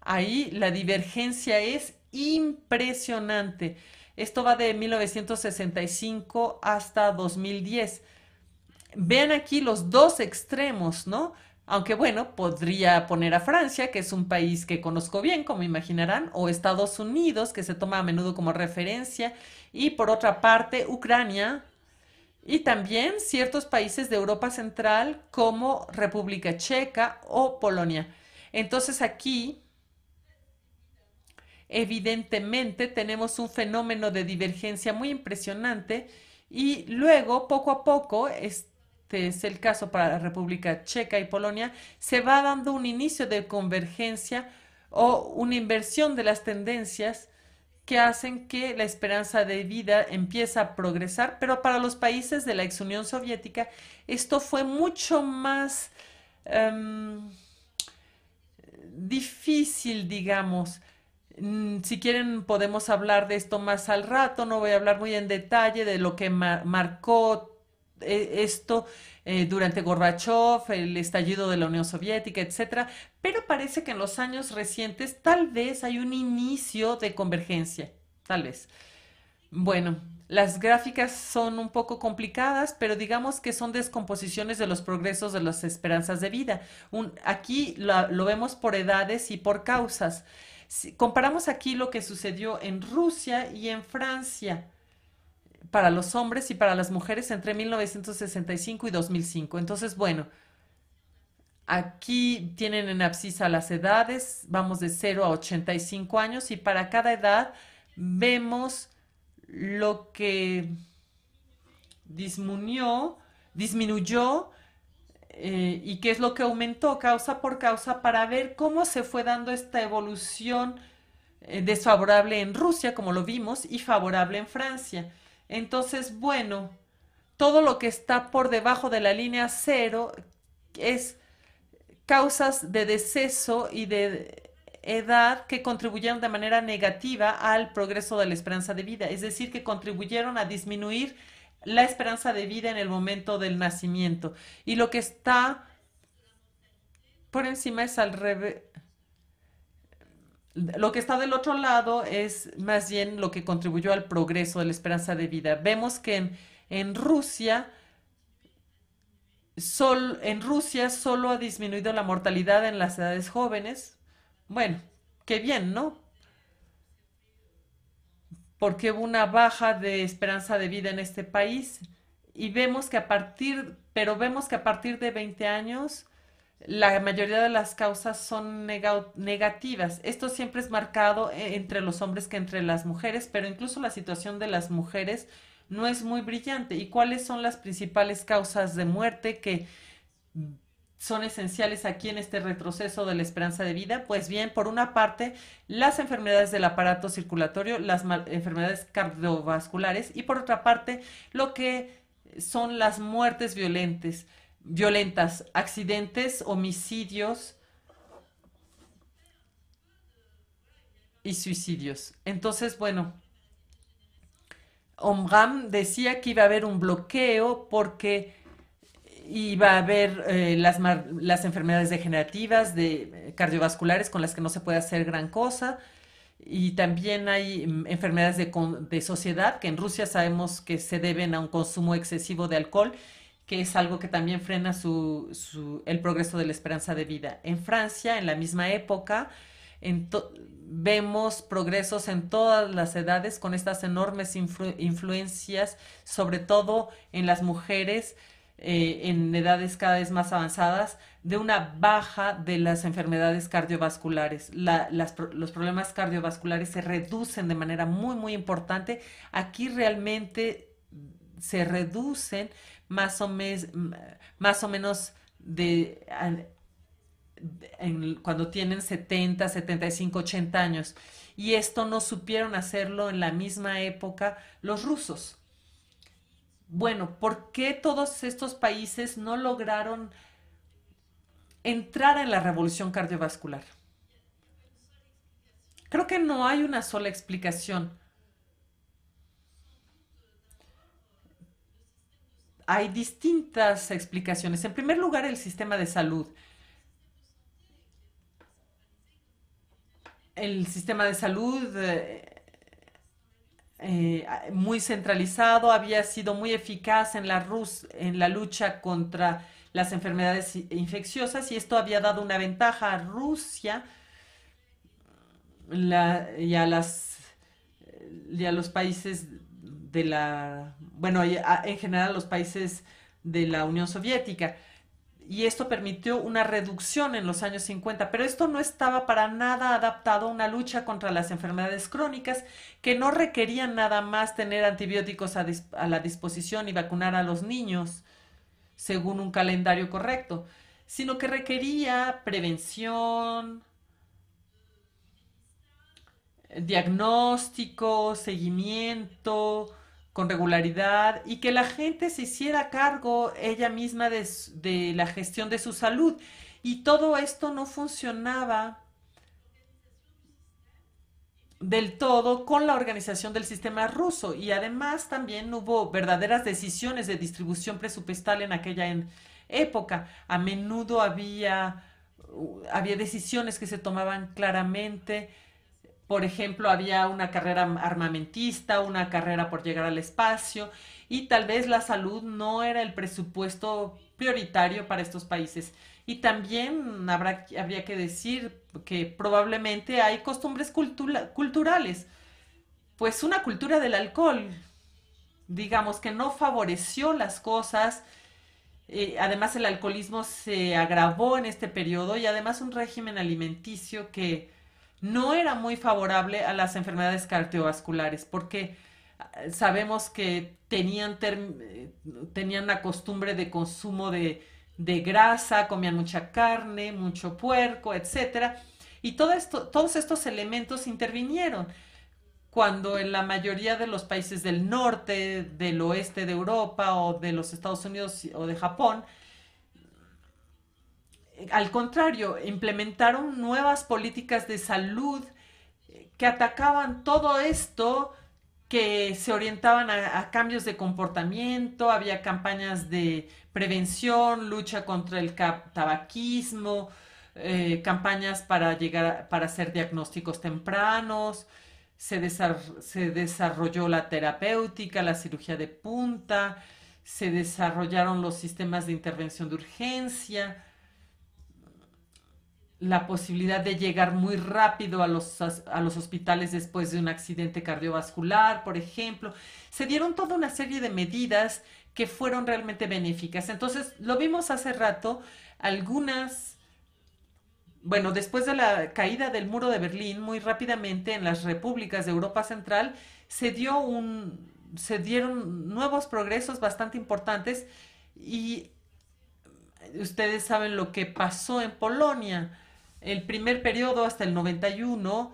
S3: Ahí la divergencia es impresionante. Esto va de 1965 hasta 2010. Vean aquí los dos extremos, ¿no? Aunque bueno, podría poner a Francia, que es un país que conozco bien, como imaginarán, o Estados Unidos, que se toma a menudo como referencia, y por otra parte, Ucrania, y también ciertos países de Europa Central, como República Checa o Polonia. Entonces aquí, evidentemente, tenemos un fenómeno de divergencia muy impresionante, y luego, poco a poco, este este es el caso para la República Checa y Polonia, se va dando un inicio de convergencia o una inversión de las tendencias que hacen que la esperanza de vida empieza a progresar, pero para los países de la ex Unión Soviética esto fue mucho más em, difícil, digamos. Mm, si quieren podemos hablar de esto más al rato, no voy a hablar muy en detalle de lo que marcó e, esto eh, durante Gorbachev, el estallido de la Unión Soviética, etcétera, pero parece que en los años recientes tal vez hay un inicio de convergencia, tal vez. Bueno, las gráficas son un poco complicadas, pero digamos que son descomposiciones de los progresos de las esperanzas de vida. aquí lo, vemos por edades y por causas. comparamos aquí lo que sucedió en Rusia y en Francia para los hombres y para las mujeres entre 1965 y 2005. Entonces, bueno, aquí tienen en abscisa las edades, vamos de 0 a 85 años y para cada edad vemos lo que disminuyó, disminuyó eh, y qué es lo que aumentó causa por causa para ver cómo se fue dando esta evolución eh, desfavorable en Rusia, como lo vimos, y favorable en Francia. Entonces, bueno, todo lo que está por debajo de la línea cero es causas de deceso y de edad que contribuyeron de manera negativa al progreso de la esperanza de vida, es decir, que contribuyeron a disminuir la esperanza de vida en el momento del nacimiento. Y lo que está por encima es al revés lo que está del otro lado es más bien lo que contribuyó al progreso de la esperanza de vida. Vemos que en, Rusia, en Rusia solo ha disminuido la mortalidad en las edades jóvenes. Bueno, qué bien, ¿no? Porque hubo una baja de esperanza de vida en este país y vemos que a partir, pero vemos que a partir de 20 años la mayoría de las causas son negativas. Esto siempre es marcado eh, entre los hombres que entre las mujeres, pero incluso la situación de las mujeres no es muy brillante. ¿Y cuáles son las principales causas de muerte que son esenciales aquí en este retroceso de la esperanza de vida? Pues bien, por una parte, las enfermedades del aparato circulatorio, las enfermedades cardiovasculares y por otra parte, lo que son las muertes violentas violentas, accidentes, homicidios y suicidios. Entonces, bueno, Omram decía que iba a haber un bloqueo porque iba a haber eh, las, enfermedades degenerativas, de, eh, cardiovasculares con las que no se puede hacer gran cosa. Y también hay mm, enfermedades de sociedad que en Rusia sabemos que se deben a un consumo excesivo de alcohol que es algo que también frena el progreso de la esperanza de vida. En Francia, en la misma época, vemos progresos en todas las edades con estas enormes influencias, sobre todo en las mujeres eh, en edades cada vez más avanzadas, de una baja de las enfermedades cardiovasculares. los problemas cardiovasculares se reducen de manera muy, muy importante. Aquí realmente se reducen más o, más o menos de, cuando tienen 70, 75, 80 años. Y esto no supieron hacerlo en la misma época los rusos. Bueno, ¿por qué todos estos países no lograron entrar en la revolución cardiovascular? Creo que no hay una sola explicación. hay distintas explicaciones. En primer lugar, el sistema de salud. El sistema de salud eh, eh, muy centralizado había sido muy eficaz en la, en la lucha contra las enfermedades infecciosas y esto había dado una ventaja a Rusia y, las, y a los países de la, bueno, ah, en general los países de la Unión Soviética. Y esto permitió una reducción en los años 50, pero esto no estaba para nada adaptado a una lucha contra las enfermedades crónicas que no requerían nada más tener antibióticos a, a la disposición y vacunar a los niños según un calendario correcto, sino que requería prevención, diagnóstico, seguimiento, con regularidad y que la gente se hiciera cargo ella misma de, la gestión de su salud. Y todo esto no funcionaba del todo con la organización del sistema ruso y además también hubo verdaderas decisiones de distribución presupuestal en aquella época. A menudo había, había decisiones que se tomaban claramente por ejemplo, había una carrera armamentista, una carrera por llegar al espacio y tal vez la salud no era el presupuesto prioritario para estos países. Y también habría que decir que probablemente hay costumbres culturales. Pues una cultura del alcohol, digamos que no favoreció las cosas. Eh, además, el alcoholismo se agravó en este periodo y además un régimen alimenticio que no era muy favorable a las enfermedades cardiovasculares porque eh, sabemos que tenían, eh, tenían la costumbre de consumo de, grasa, comían mucha carne, mucho puerco, etc. Y todo todos estos elementos intervinieron cuando en la mayoría de los países del norte, del oeste de Europa o de los Estados Unidos o de Japón, al contrario, implementaron nuevas políticas de salud que atacaban todo esto, que se orientaban a, cambios de comportamiento, había campañas de prevención, lucha contra el tabaquismo, eh, campañas para llegar para hacer diagnósticos tempranos, se desarrolló la terapéutica, la cirugía de punta, se desarrollaron los sistemas de intervención de urgencia, la posibilidad de llegar muy rápido a los, a los, hospitales después de un accidente cardiovascular, por ejemplo. Se dieron toda una serie de medidas que fueron realmente benéficas. Entonces, lo vimos hace rato, algunas, bueno, después de la caída del muro de Berlín, muy rápidamente en las repúblicas de Europa Central, se, dio un, se dieron nuevos progresos bastante importantes y ustedes saben lo que pasó en Polonia el primer periodo hasta el 91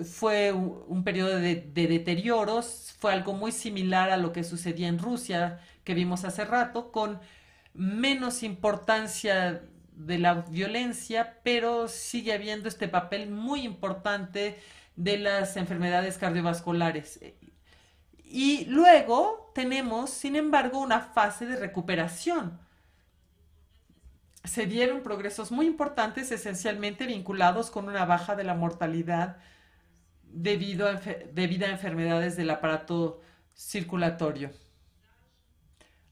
S3: eh, fue un periodo de, de, deterioros, fue algo muy similar a lo que sucedía en Rusia que vimos hace rato, con menos importancia de la violencia, pero sigue habiendo este papel muy importante de las enfermedades cardiovasculares. Y luego tenemos, sin embargo, una fase de recuperación se dieron progresos muy importantes, esencialmente vinculados con una baja de la mortalidad debido a, enfermedades del aparato circulatorio.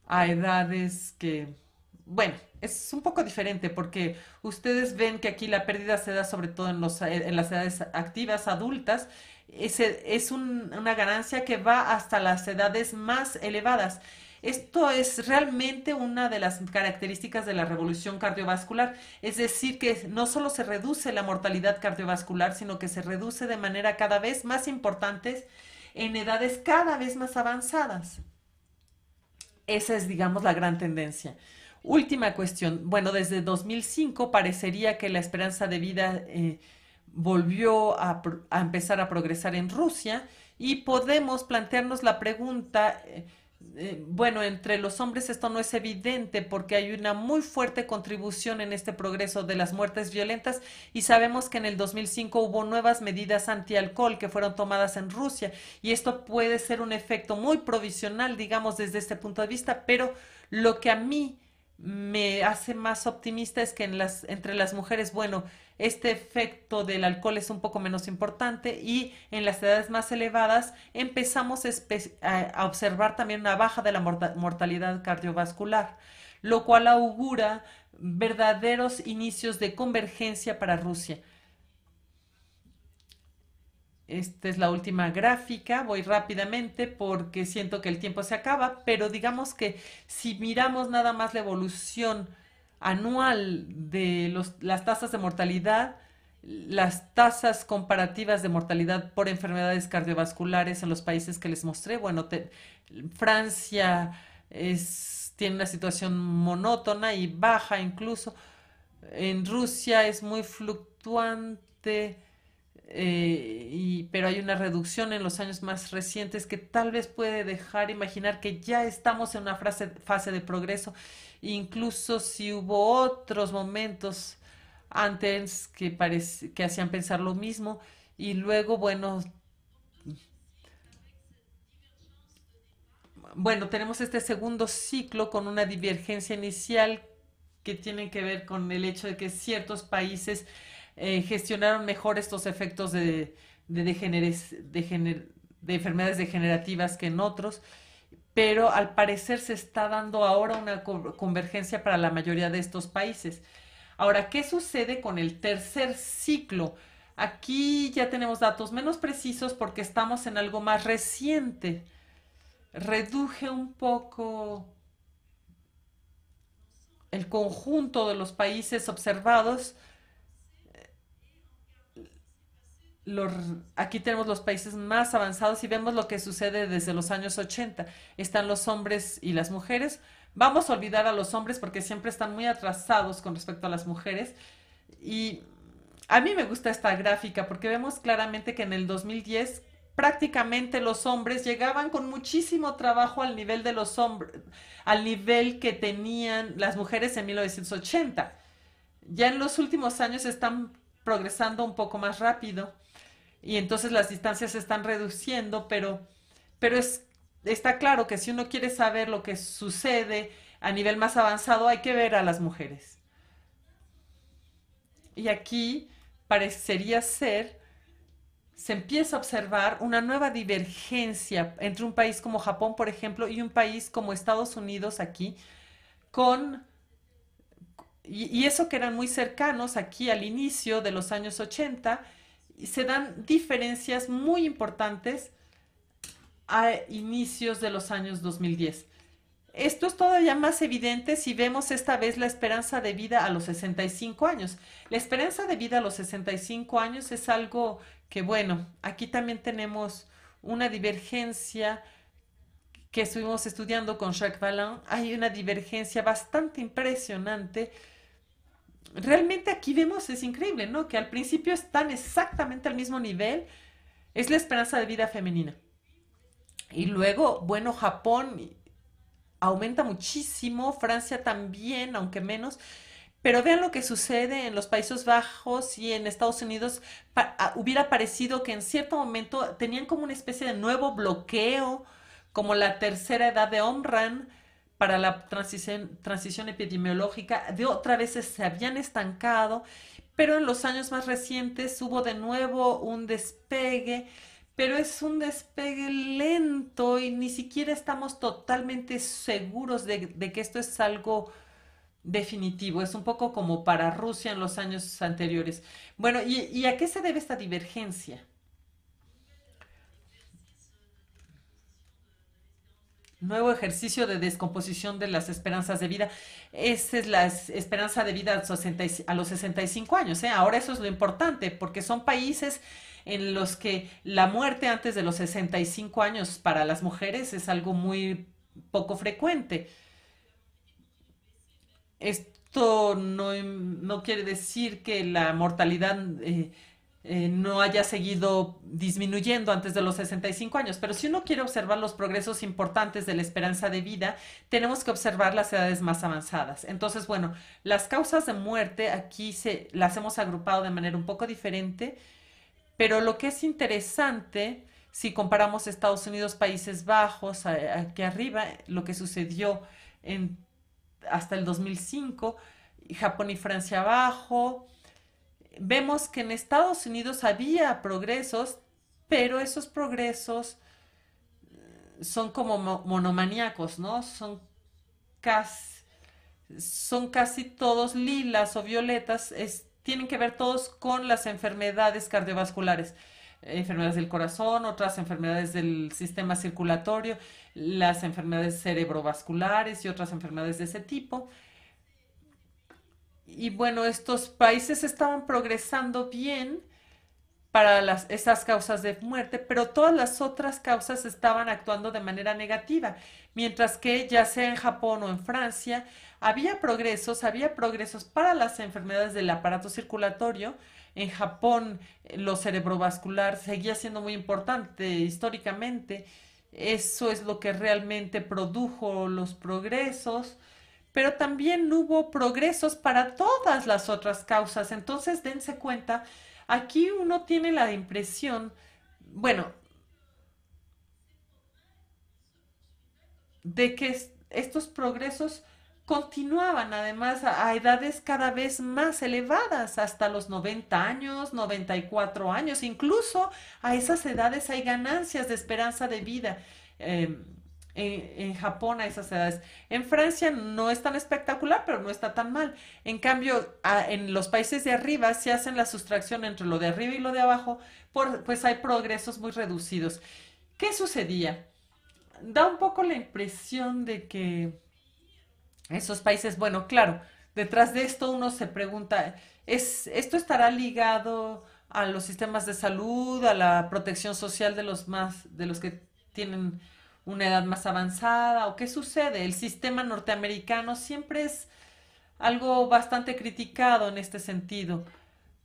S3: A edades que, bueno, es un poco diferente porque ustedes ven que aquí la pérdida se da sobre todo en, las edades activas, adultas. Es, es una ganancia que va hasta las edades más elevadas. Esto es realmente una de las características de la revolución cardiovascular, es decir, que no solo se reduce la mortalidad cardiovascular, sino que se reduce de manera cada vez más importante en edades cada vez más avanzadas. Esa es, digamos, la gran tendencia. Última cuestión. Bueno, desde 2005 parecería que la esperanza de vida eh, volvió a, empezar a progresar en Rusia y podemos plantearnos la pregunta, eh, eh, bueno, entre los hombres esto no es evidente porque hay una muy fuerte contribución en este progreso de las muertes violentas y sabemos que en el 2005 hubo nuevas medidas anti-alcohol que fueron tomadas en Rusia y esto puede ser un efecto muy provisional, digamos, desde este punto de vista, pero lo que a mí me hace más optimista es que en las, entre las mujeres, bueno, este efecto del alcohol es un poco menos importante y en las edades más elevadas empezamos a observar también una baja de la mortalidad cardiovascular, lo cual augura verdaderos inicios de convergencia para Rusia. Esta es la última gráfica, voy rápidamente porque siento que el tiempo se acaba, pero digamos que si miramos nada más la evolución anual de las tasas de mortalidad, las tasas comparativas de mortalidad por enfermedades cardiovasculares en los países que les mostré, bueno, Francia tiene una situación monótona y baja incluso, en Rusia es muy fluctuante eh, pero hay una reducción en los años más recientes que tal vez puede dejar imaginar que ya estamos en una fase de progreso, incluso si hubo otros momentos antes que, que hacían pensar lo mismo y luego, bueno, bueno, tenemos este segundo ciclo con una divergencia inicial que tiene que ver con el hecho de que ciertos países eh, gestionaron mejor estos efectos de, de enfermedades degenerativas que en otros pero al parecer se está dando ahora una convergencia para la mayoría de estos países. Ahora, ¿qué sucede con el tercer ciclo? Aquí ya tenemos datos menos precisos porque estamos en algo más reciente. Reduje un poco el conjunto de los países observados aquí tenemos los países más avanzados y vemos lo que sucede desde los años 80. Están los hombres y las mujeres. Vamos a olvidar a los hombres porque siempre están muy atrasados con respecto a las mujeres. Y a mí me gusta esta gráfica porque vemos claramente que en el 2010 prácticamente los hombres llegaban con muchísimo trabajo al nivel de los hombres, al nivel que tenían las mujeres en 1980. Ya en los últimos años están progresando un poco más rápido y entonces las distancias se están reduciendo, pero, pero es, está claro que si uno quiere saber lo que sucede a nivel más avanzado, hay que ver a las mujeres. Y aquí parecería ser, se empieza a observar una nueva divergencia entre un país como Japón, por ejemplo, y un país como Estados Unidos aquí, con... Y, y eso que eran muy cercanos aquí al inicio de los años 80, se dan diferencias muy importantes a inicios de los años 2010. Esto es todavía más evidente si vemos esta vez la esperanza de vida a los 65 años. La esperanza de vida a los 65 años es algo que, bueno, aquí también tenemos una divergencia que estuvimos estudiando con Jacques Valin. Hay una divergencia bastante impresionante realmente aquí vemos, es increíble, ¿no? Que al principio están exactamente al mismo nivel, es la esperanza de vida femenina. Y luego, bueno, Japón aumenta muchísimo, Francia también, aunque menos. Pero vean lo que sucede en los Países Bajos y en Estados Unidos. Ah, hubiera parecido que en cierto momento tenían como una especie de nuevo bloqueo, como la tercera edad de Omran, para la transición, epidemiológica, de otra vez se habían estancado, pero en los años más recientes hubo de nuevo un despegue, pero es un despegue lento y ni siquiera estamos totalmente seguros de, que esto es algo definitivo, es un poco como para Rusia en los años anteriores. Bueno, y a qué se debe esta divergencia? Nuevo ejercicio de descomposición de las esperanzas de vida. Esa es la esperanza de vida a los 65 años. ¿eh? Ahora eso es lo importante, porque son países en los que la muerte antes de los 65 años para las mujeres es algo muy poco frecuente. Esto no, quiere decir que la mortalidad... Eh, eh, no haya seguido disminuyendo antes de los 65 años. Pero si uno quiere observar los progresos importantes de la esperanza de vida, tenemos que observar las edades más avanzadas. Entonces, bueno, las causas de muerte aquí se, las hemos agrupado de manera un poco diferente, pero lo que es interesante, si comparamos Estados Unidos, Países Bajos, aquí arriba, lo que sucedió en, hasta el 2005, Japón y Francia abajo, vemos que en Estados Unidos había progresos, pero esos progresos mm, son como monomaniacos, ¿no? Son casi, son casi todos lilas o violetas, tienen que ver todos con las enfermedades cardiovasculares, enfermedades del corazón, otras enfermedades del sistema circulatorio, las enfermedades cerebrovasculares y otras enfermedades de ese tipo y bueno, estos países estaban progresando bien para esas causas de muerte, pero todas las otras causas estaban actuando de manera negativa, mientras que ya sea en Japón o en Francia, había progresos, había progresos para las enfermedades del aparato circulatorio. En Japón eh, lo cerebrovascular seguía siendo muy importante históricamente. Eso es lo que realmente produjo los progresos pero también hubo progresos para todas las otras causas. Entonces, dense cuenta, aquí uno tiene la impresión, bueno, de que estos progresos continuaban además a, edades cada vez más elevadas, hasta los 90 años, 94 años, incluso a esas edades hay ganancias de esperanza de vida. Em, en, Japón a esas edades. En Francia no es tan espectacular, pero no está tan mal. En cambio, en los países de arriba se si hacen la sustracción entre lo de arriba y lo de abajo, pues hay progresos muy reducidos. ¿Qué sucedía? Da un poco la impresión de que esos países, bueno, claro, detrás de esto uno se pregunta, ¿es, ¿esto estará ligado a los sistemas de salud, a la protección social de los más, de los que tienen una edad más avanzada o qué sucede. El sistema norteamericano siempre es algo bastante criticado en este sentido,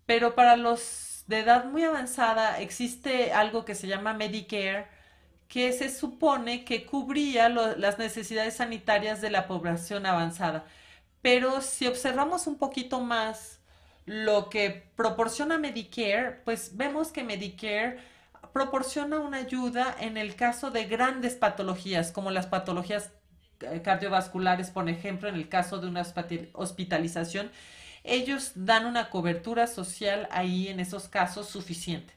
S3: pero para los de edad muy avanzada existe algo que se llama Medicare, que se supone que cubría las necesidades sanitarias de la población avanzada. Pero si observamos un poquito más lo que proporciona Medicare, pues vemos que Medicare proporciona una ayuda en el caso de grandes patologías, como las patologías eh, cardiovasculares, por ejemplo, en el caso de una hospitalización, ellos dan una cobertura social ahí en esos casos suficiente.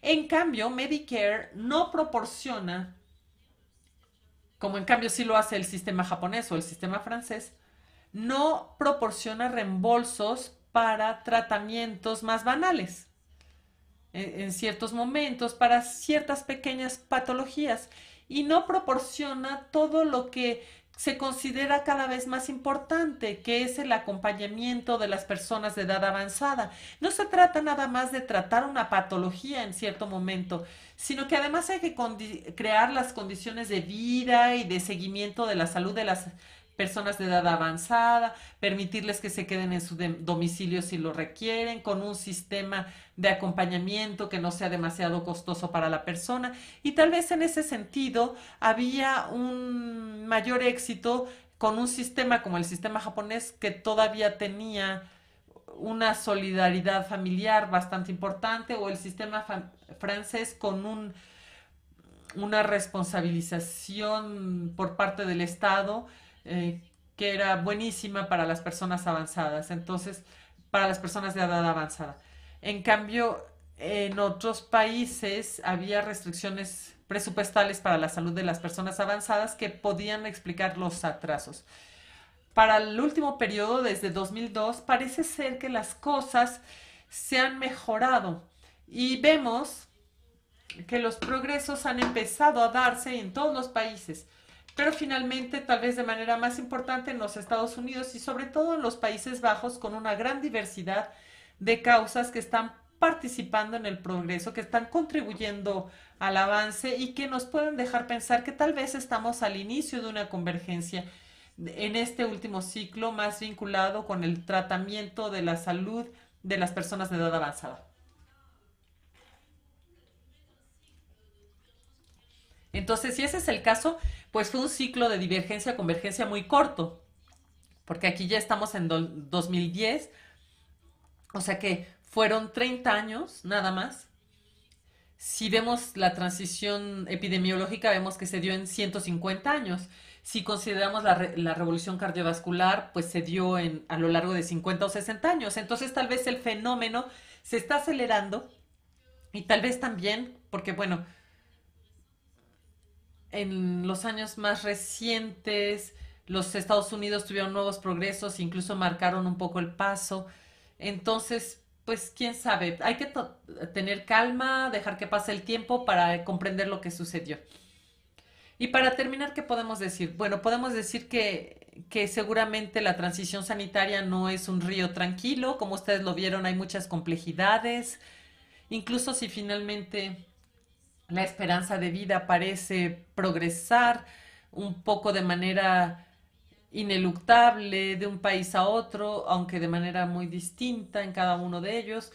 S3: En cambio, Medicare no proporciona, como en cambio sí lo hace el sistema japonés o el sistema francés, no proporciona reembolsos para tratamientos más banales en, ciertos momentos para ciertas pequeñas patologías y no proporciona todo lo que se considera cada vez más importante, que es el acompañamiento de las personas de edad avanzada. No se trata nada más de tratar una patología en cierto momento, sino que además hay que crear las condiciones de vida y de seguimiento de la salud de las personas de edad avanzada, permitirles que se queden en su domicilio si lo requieren, con un sistema de acompañamiento que no sea demasiado costoso para la persona. Y tal vez en ese sentido había un mayor éxito con un sistema como el sistema japonés que todavía tenía una solidaridad familiar bastante importante o el sistema francés con un, una responsabilización por parte del Estado eh, que era buenísima para las personas avanzadas, entonces, para las personas de edad avanzada. En cambio, en otros países había restricciones presupuestales para la salud de las personas avanzadas que podían explicar los atrasos. Para el último periodo, desde 2002, parece ser que las cosas se han mejorado y vemos que los progresos han empezado a darse en todos los países pero finalmente, tal vez de manera más importante en los Estados Unidos y sobre todo en los Países Bajos, con una gran diversidad de causas que están participando en el progreso, que están contribuyendo al avance y que nos pueden dejar pensar que tal vez estamos al inicio de una convergencia en este último ciclo más vinculado con el tratamiento de la salud de las personas de edad avanzada. Entonces, si ese es el caso, pues fue un ciclo de divergencia-convergencia muy corto, porque aquí ya estamos en 2010, o sea que fueron 30 años nada más. Si vemos la transición epidemiológica, vemos que se dio en 150 años. Si consideramos la, revolución cardiovascular, pues se dio en, a lo largo de 50 o 60 años. Entonces tal vez el fenómeno se está acelerando y tal vez también, porque bueno, en los años más recientes los Estados Unidos tuvieron nuevos progresos, incluso marcaron un poco el paso. Entonces, pues quién sabe, hay que tener calma, dejar que pase el tiempo para comprender lo que sucedió. Y para terminar, ¿qué podemos decir? Bueno, podemos decir que, que seguramente la transición sanitaria no es un río tranquilo, como ustedes lo vieron, hay muchas complejidades, incluso si finalmente la esperanza de vida parece progresar un poco de manera ineluctable de un país a otro, aunque de manera muy distinta en cada uno de ellos.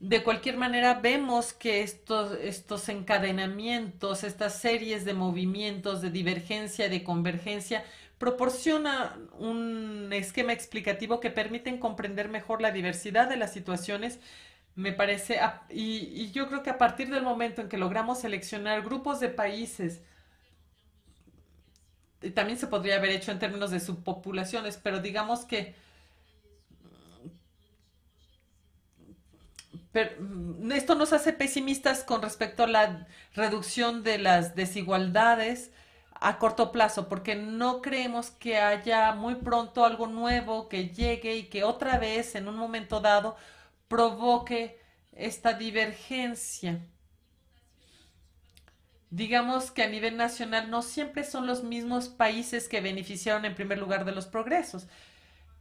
S3: De cualquier manera, vemos que estos, encadenamientos, estas series de movimientos de divergencia y de convergencia proporcionan un esquema explicativo que permite comprender mejor la diversidad de las situaciones me parece, y, yo creo que a partir del momento en que logramos seleccionar grupos de países, también se podría haber hecho en términos de subpopulaciones, pero digamos que mm, esto nos hace pesimistas con respecto a la reducción de las desigualdades a corto plazo, porque no creemos que haya muy pronto algo nuevo que llegue y que otra vez en un momento dado provoque esta divergencia. Digamos que a nivel nacional no siempre son los mismos países que beneficiaron en primer lugar de los progresos.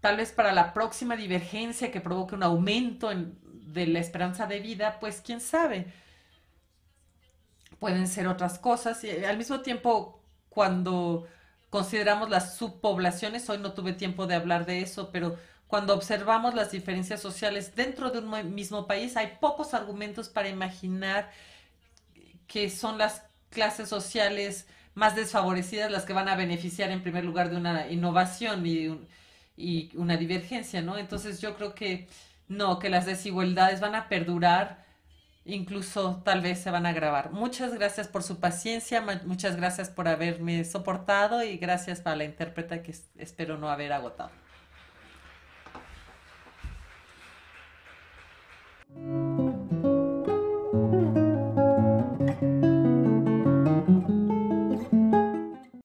S3: Tal vez para la próxima divergencia que provoque un aumento en, de la esperanza de vida, pues quién sabe. Pueden ser otras cosas. Y eh, al mismo tiempo, cuando consideramos las subpoblaciones, hoy no tuve tiempo de hablar de eso, pero cuando observamos las diferencias sociales dentro de un mismo país, hay pocos argumentos para imaginar que son las clases sociales más desfavorecidas las que van a beneficiar en primer lugar de una innovación y, una divergencia, ¿no? Entonces yo creo que no, que las desigualdades van a perdurar, incluso tal vez se van a agravar. Muchas gracias por su paciencia, muchas gracias por haberme soportado y gracias para la intérprete que espero no haber agotado. thank you